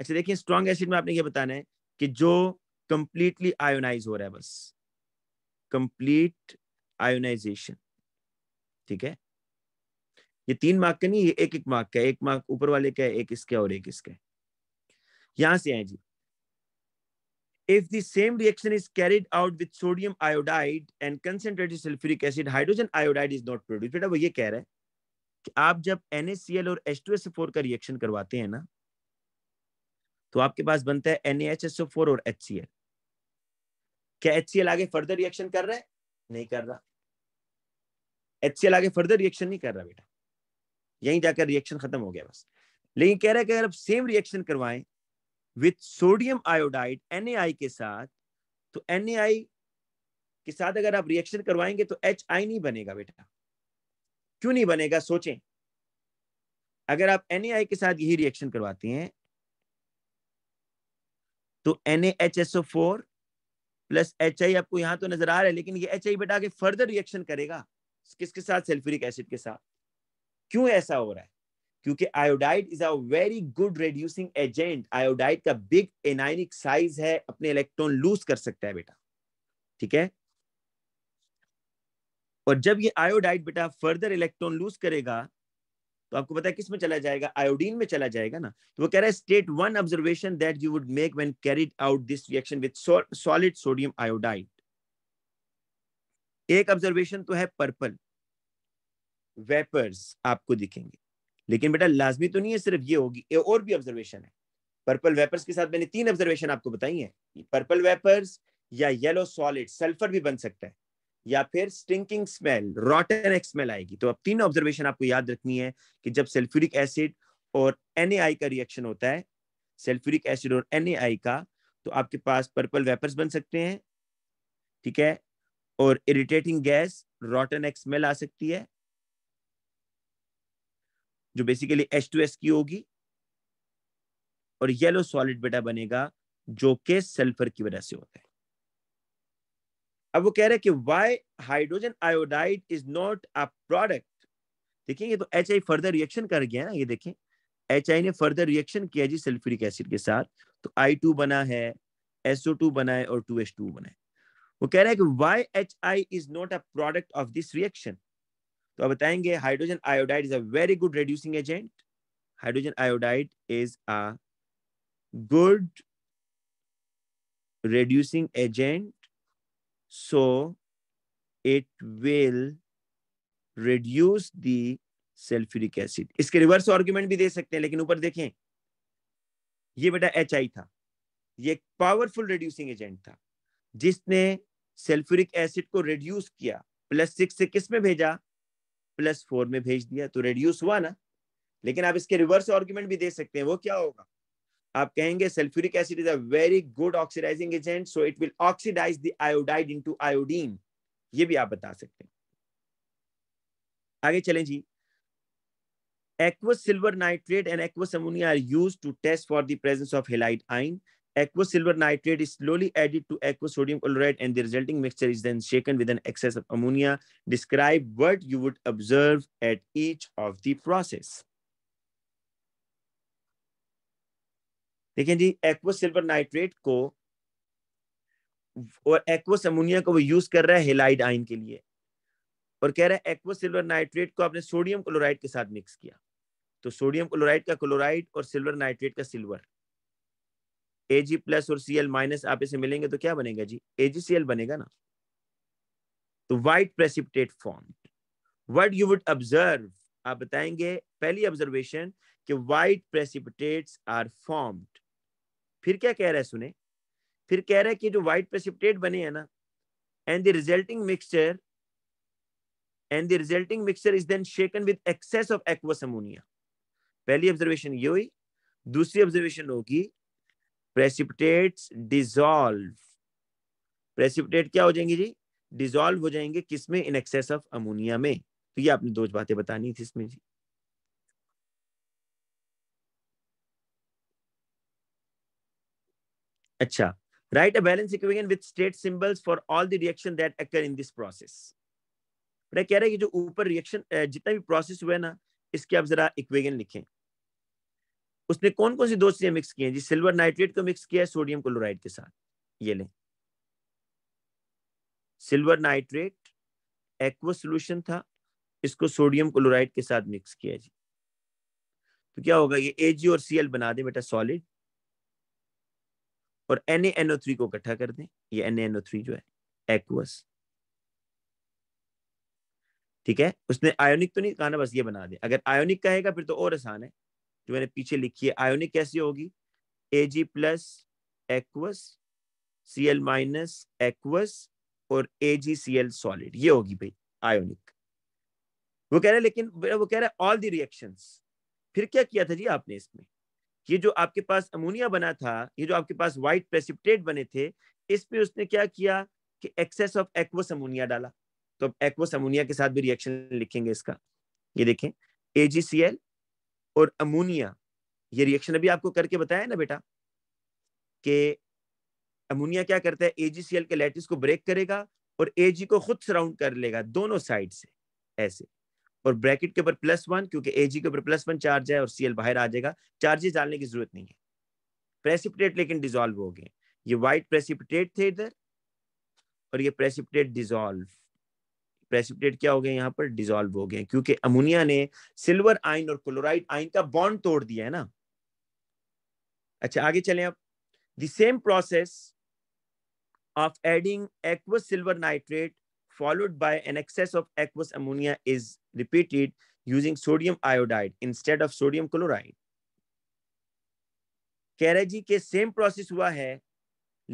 अच्छा देखिए स्ट्रॉन्ग एसिड में आपने ये बताना है कि जो कंप्लीटली आयोनाइज हो रहा है बस कंप्लीट आयोनाइजेशन ठीक है ये तीन मार्क का नहीं ये एक एक मार्क का एक मार्क ऊपर वाले का है एक इसके और एक इसके यहां से आए जी if the same reaction is carried out with sodium iodide and concentrated sulfuric acid hydrogen iodide is not produced बेटा वो ये कह रहा है कि आप जब NaCl और H2SO4 का रिएक्शन करवाते हैं ना तो आपके पास बनता है NaHSO4 और HCl क्या HCl आगे फर्दर रिएक्शन कर रहा है नहीं कर रहा HCl आगे फर्दर रिएक्शन नहीं कर रहा बेटा यहीं जाकर रिएक्शन खत्म हो गया बस लेकिन कह रहा है कि अगर आप सेम रिएक्शन करवाएं विथ सोडियम आयोडाइड एन के साथ तो एन के साथ अगर आप रिएक्शन करवाएंगे तो एच आई नहीं बनेगा बेटा क्यों नहीं बनेगा सोचें अगर आप एन के साथ यही रिएक्शन करवाते हैं तो N H S O four plus H I आपको यहां तो नजर आ रहा है लेकिन ये एच आई बेटा आगे फर्दर रिएक्शन करेगा किसके साथ सल्फ्यूरिक एसिड के साथ क्यों ऐसा हो रहा है क्योंकि iodide is a very good reducing agent iodide का बिग एनाइनिक साइज है अपने इलेक्ट्रॉन लूज कर सकता है बेटा ठीक है और जब ये आयोडाइड बेटा फर्दर इलेक्ट्रॉन लूज करेगा तो आपको पता है किस में चला जाएगा आयोडीन में चला जाएगा ना तो वो कह रहा है state one observation that you would make when carried out this reaction with solid sodium iodide एक ऑब्जर्वेशन तो है पर्पल वेपर्स आपको दिखेंगे लेकिन बेटा लाजमी तो नहीं है सिर्फ ये होगी और भी ऑब्जर्वेशन है पर्पल वेपर्स के साथ मैंने तीन ऑब्जर्वेशन आपको बताई है पर्पल वेपर्स या येलो सॉलिड सल्फर भी बन सकता है या फिर स्टिंकिंग स्मेल रॉटन स्मेल आएगी तो अब तीन ऑब्जर्वेशन आपको याद रखनी है कि जब सल्फ्यूरिक एसिड और एन का रिएक्शन होता है सल्फ्यूरिक एसिड और एन का तो आपके पास पर्पल वेपर्स बन सकते हैं ठीक है और irritating gas rotten eggs smell आ सकती है जो बेसिकली एच टू एस की होगी और येलो सॉलिड बेटा बनेगा जो कि सल्फर की वजह से होता है अब वो कह रहे हैं कि why hydrogen iodide is not a product देखें ये तो एच आई फर्दर रिएक्शन कर गया ना ये देखें एच आई ने फर्दर रिएक्शन किया जी सल्फ्यूरिक एसिड के साथ तो आई टू बना है एसओ टू बना है और टू एच टू बना है वो कह रहे हैं कि why H I is not a product of this reaction तो अब बताएंगे hydrogen iodide is a very good reducing agent hydrogen iodide is a good reducing agent So it will reduce the sulphuric acid इसके reverse argument भी दे सकते हैं लेकिन ऊपर देखें ये बेटा एच आई था ये एक पावरफुल रिड्यूसिंग एजेंट था जिसने सल्फ्यूरिक एसिड को रिड्यूस किया प्लस सिक्स से किस में भेजा प्लस फोर में भेज दिया तो रिड्यूस हुआ ना लेकिन आप इसके रिवर्स आर्ग्यूमेंट भी दे सकते हैं वो क्या होगा आप कहेंगे sulphuric acid is a very good oxidising agent so it will oxidise the iodide into iodine ये भी आप बता सकते हैं आगे चलें जी aqueous silver nitrate and aqueous ammonia are used to test for the presence of halide ion aqueous silver nitrate is slowly added to aqueous sodium chloride and the resulting mixture is then shaken with an excess of ammonia describe what you would observe at each of the process देखें जी एक्वो silver nitrate को और aqueous ammonia को वो use कर रहा है halide आइन के लिए और कह रहा है एक्वस सिल्वर नाइट्रेट को आपने सोडियम क्लोराइड के साथ मिक्स किया तो सोडियम क्लोराइड का क्लोराइड और सिल्वर नाइट्रेट का सिल्वर ए जी प्लस और सी एल माइनस आप इसे मिलेंगे तो क्या बनेगा जी ए जी सी एल बनेगा ना तो white precipitate form what you would observe आप बताएंगे पहली ऑब्जर्वेशन कि वाइट प्रेसिपिटेट्स आर फॉर्म्ड फिर क्या कह रहे हैं सुने फिर कह रहे हैं कि जो व्हाइट प्रेसिपिटेट बने हैं ना and the resulting mixture and the resulting mixture is then shaken with excess of aqueous ammonia पहली ऑब्जर्वेशन ये हुई दूसरी ऑब्जर्वेशन होगी प्रेसिपिटेट्स डिजॉल्व प्रेसिपिटेट क्या हो जाएंगे जी डिजॉल्व हो जाएंगे किसमें इन एक्सेस ऑफ अमोनिया में तो ये आपने दो बातें बतानी थी इसमें जी अच्छा write a balance equation with state symbols for all the reaction that occur in this process मैं कह रहा है कि जो ऊपर रिएक्शन जितना भी प्रोसेस हुआ है ना इसके आप जरा इक्वेशन लिखें उसने कौन कौन सी दो चीजें मिक्स की हैं जी सिल्वर नाइट्रेट को मिक्स किया है सोडियम क्लोराइड के साथ ये लें सिल्वर नाइट्रेट एक्व सोल्यूशन था इसको सोडियम क्लोराइड के साथ मिक्स किया जी तो क्या होगा ये एजी और सीएल बना दे बेटा सॉलिड और एन एनओ थ्री को इकट्ठा कर दें ये एन एनओ थ्री जो है एक्वस ठीक है उसने आयोनिक तो नहीं कहा ना बस ये बना दे अगर आयोनिक कहेगा फिर तो और आसान है जो मैंने पीछे लिखी है आयोनिक कैसी होगी A G plus aqueous C L minus aqueous और A ji C L solid ये होगी भाई आयोनिक वो कह रहे लेकिन वो कह रहे ऑल द रिएक्शंस फिर क्या किया था जी आपने इसमें ये जो आपके पास अमोनिया बना था ये जो आपके पास व्हाइट प्रेसिपिटेट बने थे इस पे उसने क्या किया कि एक्सेस ऑफ एक्वस अमोनिया डाला तो एक्वस अमोनिया के साथ भी रिएक्शन लिखेंगे इसका ये देखें ए और अमोनिया ये रिएक्शन अभी आपको करके बताया ना बेटा कि अमोनिया क्या करता है एजीसीएल के लैटिस को ब्रेक करेगा और एजी को खुद सराउंड कर लेगा दोनों साइड से ऐसे और ब्रैकेट के ऊपर प्लस वन क्योंकि ए के ऊपर प्लस वन चार्ज है और सी बाहर आ जाएगा चार्जेस डालने की जरूरत नहीं है प्रेसिपिटेट लेकिन डिजोल्व हो गए ये व्हाइट प्रेसिपिटेट थे इधर और ये प्रेसिपिटेट डिजोल्व प्रेसिपिटेट क्या हो गए यहाँ पर डिजोल्व हो गए क्योंकि अमोनिया ने सिल्वर आइन और क्लोराइड आइन का बॉन्ड तोड़ दिया है ना अच्छा आगे चले आप the same process of adding aqueous silver nitrate followed by an excess of aqueous ammonia is repeated using sodium iodide instead of sodium chloride. कैरेजी के सेम प्रोसेस हुआ है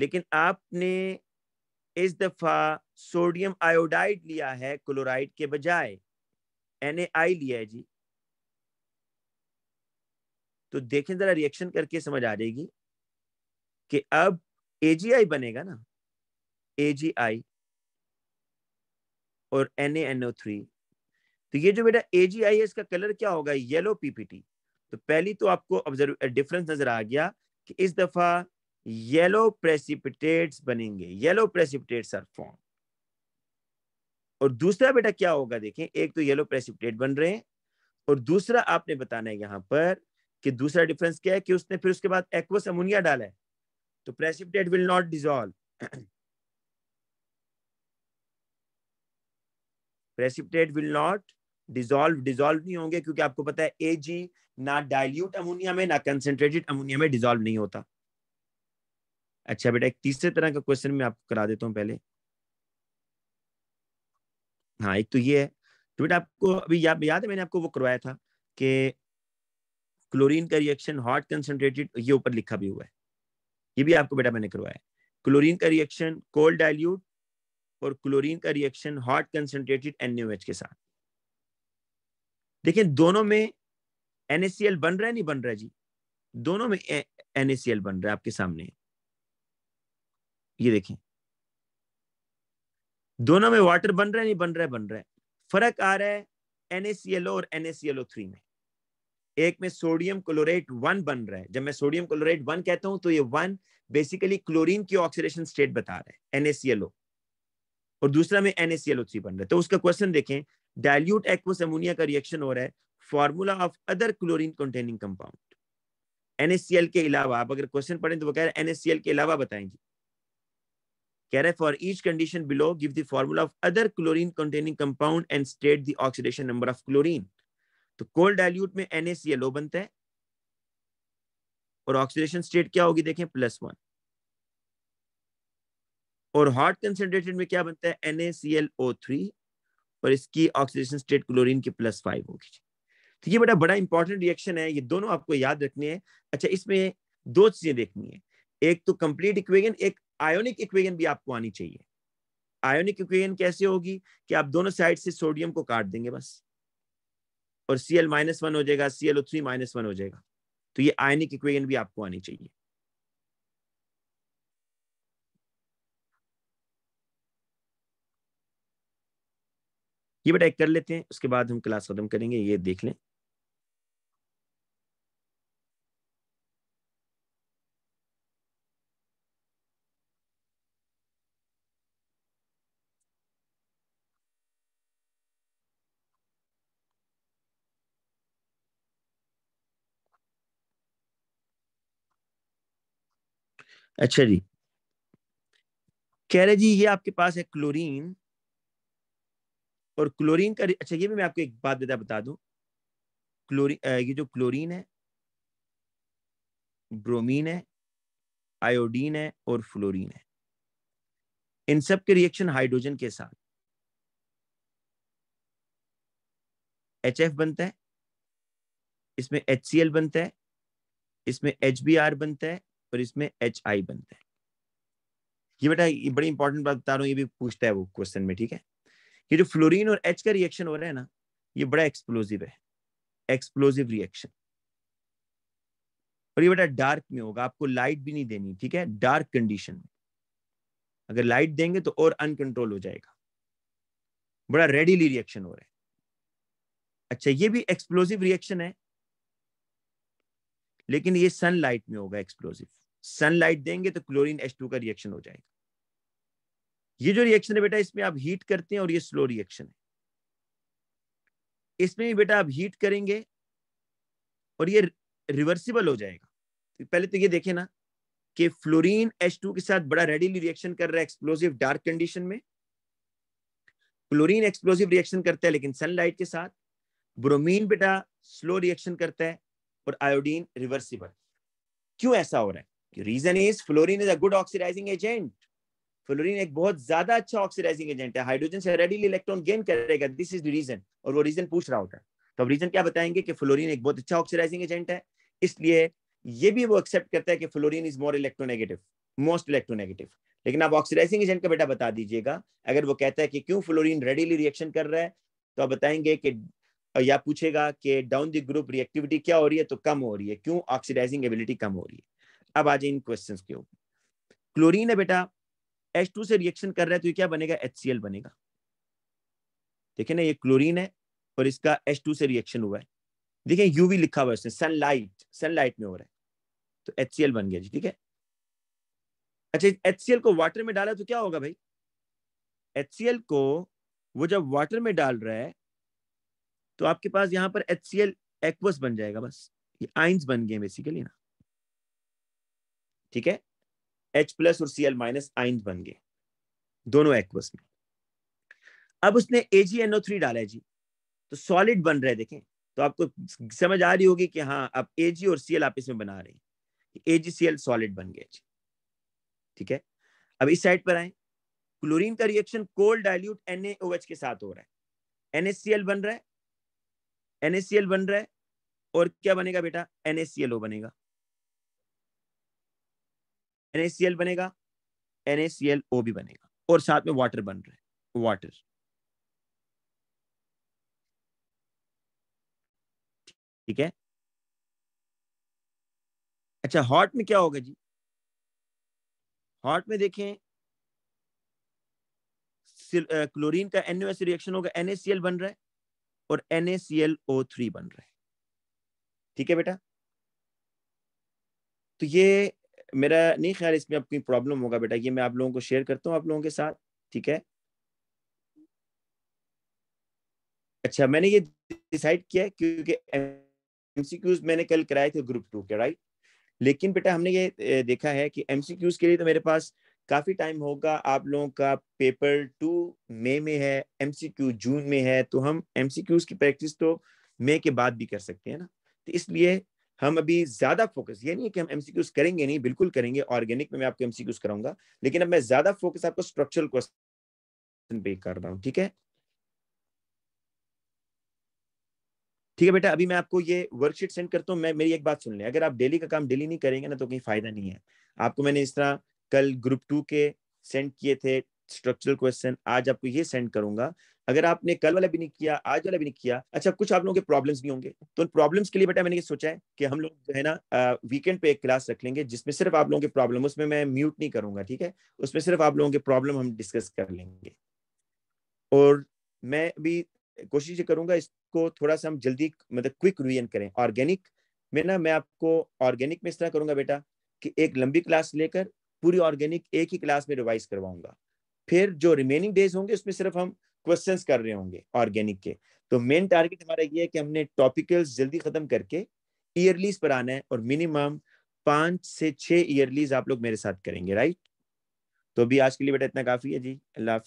लेकिन आपने इस दफा सोडियम आयोडाइड लिया है क्लोराइड के बजाय एन लिया है जी तो देखें जरा रिएक्शन करके समझ आ जाएगी कि अब AgI बनेगा ना AgI और एन एन ओ थ्री तो ये जो बेटा ए जी आई AgIS का कलर क्या होगा येलो पीपीटी तो पहली तो आपको ऑब्जर्व डिफरेंस नजर आ गया कि इस दफा येलो प्रेसिपिटेट्स बनेंगे येलो प्रेसिपिटेट्स आर फॉर्म और दूसरा बेटा क्या होगा देखें एक तो येलो प्रेसिपिटेट बन रहे हैं और दूसरा आपने बताना है यहां पर कि दूसरा डिफरेंस क्या है कि उसने फिर उसके बाद एक्वस अमोनिया डाला है तो precipitate will not dissolve precipitate will not dissolve dissolve नहीं होंगे क्योंकि आपको पता है ए जी ना डायल्यूट अमोनिया में ना कंसेंट्रेटेड अमोनिया में डिजोल्व नहीं होता अच्छा बेटा एक तीसरे तरह का क्वेश्चन मैं आपको करा देता हूँ पहले हाँ एक तो ये है तो बेटा आपको अभी या, याद है मैंने आपको वो करवाया था कि क्लोरीन का रिएक्शन हॉट कंसनट्रेटेड ये ऊपर लिखा भी हुआ है ये भी आपको बेटा मैंने करवाया क्लोरीन का रिएक्शन कोल्ड डायल्यूट और क्लोरीन का रिएक्शन हॉट कंसेंट्रेटेड एन के साथ देखिए दोनों में एन बन रहा है नहीं बन रहा जी दोनों में एन बन रहा है आपके सामने ये देखें दोनों में वाटर बन रहा है नहीं बन रहा है बन रहा है फर्क आ रहा है एन और एन थ्री में एक में सोडियम क्लोरेट वन बन रहा है जब मैं सोडियम क्लोरेट वन कहता हूं तो ये वन बेसिकली क्लोरीन की ऑक्सीडेशन स्टेट बता रहा है एनएसीएलओ और दूसरा में एन बन रहा है तो उसका क्वेश्चन देखें डायल्यूट एक्वस एमोनिया का रिएक्शन हो रहा है formula of other chlorine containing compound NaCl के अलावा आप अगर क्वेश्चन पढ़ें तो वो कह रहे हैं NaCl के अलावा बताएंगे कह रहे हैं for each condition below give the formula of other chlorine containing compound and state the oxidation number of chlorine तो कोल्ड डाइल्यूट में एनएससीएलओ बनता है और ऑक्सीडेशन स्टेट क्या होगी देखें प्लस वन और हॉट कंसेंट्रेटेड में क्या बनता है एन और इसकी ऑक्सीडेशन स्टेट क्लोरीन की प्लस फाइव होगी तो ये बड़ा बड़ा इंपॉर्टेंट रिएक्शन है ये दोनों आपको याद रखनी है अच्छा इसमें दो चीजें देखनी है एक तो कंप्लीट इक्वेशन एक आयोनिक इक्वेशन भी आपको आनी चाहिए आयोनिक इक्वेशन कैसे होगी कि आप दोनों साइड से सोडियम को काट देंगे बस और सी एल माइनस वन हो जाएगा C L O three minus one हो जाएगा तो ये आयोनिक इक्वेशन भी आपको आनी चाहिए ये बेटा एक कर लेते हैं उसके बाद हम क्लास खत्म करेंगे ये देख लें अच्छा जी कह रहे जी ये आपके पास है क्लोरीन और क्लोरीन का अच्छा ये भी मैं आपको एक बात बेटा बता दूं क्लोरी ये जो क्लोरीन है ब्रोमीन है आयोडीन है और फ्लोरीन है इन सब के रिएक्शन हाइड्रोजन के साथ एच एफ बनता है इसमें एच सी एल बनता है इसमें एच बी आर बनता है और इसमें एच आई बनता है ये बेटा ये बड़ी इंपॉर्टेंट बात बता रहा हूँ ये भी पूछता है वो क्वेश्चन में ठीक है ये जो फ्लोरीन और एच का रिएक्शन हो रहा है ना ये बड़ा एक्सप्लोजिव है एक्सप्लोजिव रिएक्शन और ये बड़ा डार्क में होगा आपको लाइट भी नहीं देनी ठीक है डार्क कंडीशन में अगर लाइट देंगे तो और अनकंट्रोल हो जाएगा बड़ा रेडीली रिएक्शन हो रहा है अच्छा ये भी एक्सप्लोजिव रिएक्शन है लेकिन ये सनलाइट में होगा एक्सप्लोजिव सनलाइट देंगे तो क्लोरीन एच का रिएक्शन हो जाएगा ये जो रिएक्शन है बेटा इसमें आप हीट करते हैं और ये स्लो रिएक्शन है इसमें भी बेटा आप हीट करेंगे और ये रिवर्सिबल हो जाएगा तो पहले तो ये देखे ना कि फ्लोरीन H2 के साथ बड़ा रेडिली रिएक्शन कर रहा है एक्सप्लोसिव डार्क कंडीशन में फ्लोरीन एक्सप्लोसिव रिएक्शन करता है लेकिन सनलाइट के साथ ब्रोमीन बेटा स्लो रिएक्शन करता है और आयोडीन रिवर्सिबल क्यों ऐसा हो रहा है reason is fluorine is a good oxidising agent fluorine एक बहुत ज्यादा अच्छा ऑक्सीडाइजिंग एजेंट है हाइड्रोजन से रेडीली इलेक्ट्रॉन गेन करेगा दिस इज द रीजन और वो रीजन पूछ रहा होता है तो अब रीजन क्या बताएंगे कि फ्लोरीन एक बहुत अच्छा ऑक्सीडाइजिंग एजेंट है इसलिए ये भी वो एक्सेप्ट करता है कि fluorine is more electronegative most electronegative लेकिन आप ऑक्सीडाइजिंग एजेंट का बेटा बता दीजिएगा अगर वो कहता है कि क्यों फ्लोरीन रेडीली रिएक्शन कर रहा है तो आप बताएंगे कि या पूछेगा कि डाउन द ग्रुप रिएक्टिविटी क्या हो रही है तो कम हो रही है क्यों ऑक्सीडाइजिंग एबिलिटी कम हो रही है अब आ जाए इन क्वेश्चन के ऊपर क्लोरीन है बेटा एच टू से रिएक्शन कर रहा है तो ये क्या बनेगा एच सी एल बनेगा देखिए ना ये क्लोरीन है और इसका एच टू से रिएक्शन हुआ है देखिए यूवी लिखा हुआ है उसने सनलाइट सनलाइट में हो रहा है तो एच सी एल बन गया जी ठीक है अच्छा एच सी एल को वाटर में डाला तो क्या होगा भाई एच सी एल को वो जब वाटर में डाल रहा है तो आपके पास यहां पर एच सी एल एक्वस बन जाएगा बस ये आइंस बन गए बेसिकली ना ठीक है एच प्लस और सी एल माइनस आइन बन गए दोनों एक्वस में अब उसने ए थ्री डाला है जी तो सॉलिड बन रहे देखें तो आपको समझ आ रही होगी कि हाँ अब ए और सी एल आप इसमें बना रहे हैं ए जी सी एल सॉलिड बन गया जी ठीक है अब इस साइड पर आए क्लोरीन का रिएक्शन कोल्ड डाइल्यूट एच के साथ हो रहा है एल बन रहा है एल बन रहा है और क्या बनेगा बेटा ओ बनेगा एन बनेगा NaClO भी बनेगा और साथ में वाटर बन रहा है वाटर ठीक है अच्छा हॉट में क्या होगा जी हॉट में देखें क्लोरीन का एनओएस रिएक्शन होगा एनएसीएल बन रहा है और NaClO3 बन रहा है ठीक है बेटा तो ये मेरा नहीं ख्याल इसमें कोई प्रॉब्लम होगा बेटा ये मैं आप लोगों को शेयर करता हूँ आप लोगों के साथ ठीक है अच्छा मैंने ये डिसाइड किया क्योंकि एमसीक्यूज मैंने कल कराए थे ग्रुप टू के राइट लेकिन बेटा हमने ये देखा है कि एमसीक्यूज के लिए तो मेरे पास काफ़ी टाइम होगा आप लोगों का पेपर टू मई में है एमसीक्यू जून में है तो हम एमसीक्यूज की प्रैक्टिस तो मई के बाद भी कर सकते हैं ना तो इसलिए हम अभी ज्यादा फोकस ये नहीं है कि हम एमसीक्यूज करेंगे नहीं बिल्कुल करेंगे ऑर्गेनिक में मैं आपको एमसीक्यूज कराऊंगा लेकिन अब मैं ज्यादा फोकस आपको स्ट्रक्चरल क्वेश्चन पे कर रहा हूँ ठीक है ठीक है बेटा अभी मैं आपको ये वर्कशीट सेंड करता हूँ मैं मेरी एक बात सुन लें अगर आप डेली का काम डेली नहीं करेंगे ना तो कहीं फायदा नहीं है आपको मैंने इस तरह कल ग्रुप टू के सेंड किए थे स्ट्रक्चरल क्वेश्चन आज आपको ये सेंड करूंगा अगर आपने कल वाला भी नहीं किया आज वाला भी नहीं किया अच्छा कुछ आप लोगों के प्रॉब्लम्स भी होंगे तो उन प्रॉब्लम्स के लिए बेटा मैंने ये सोचा है कि हम लोग जो है ना वीकेंड पे एक क्लास रख लेंगे जिसमें सिर्फ आप लोगों के प्रॉब्लम उसमें मैं म्यूट नहीं करूंगा ठीक है उसमें सिर्फ आप लोगों के प्रॉब्लम हम डिस्कस कर लेंगे और मैं भी कोशिश ये करूंगा इसको थोड़ा सा हम जल्दी मतलब क्विक रिविजन करें ऑर्गेनिक में ना मैं आपको ऑर्गेनिक में इस तरह करूंगा बेटा कि एक लंबी क्लास लेकर पूरी ऑर्गेनिक एक ही क्लास में रिवाइज करवाऊंगा फिर जो रिमेनिंग डेज होंगे उसमें सिर्फ हम क्वेश्चन कर रहे होंगे ऑर्गेनिक के तो मेन टारगेट हमारा ये है कि हमने टॉपिकल्स जल्दी खत्म करके ईयरलीज पर आना है और मिनिमम पांच से छह ईयरलीज आप लोग मेरे साथ करेंगे राइट तो अभी आज के लिए बेटा इतना काफ़ी है जी अल्लाह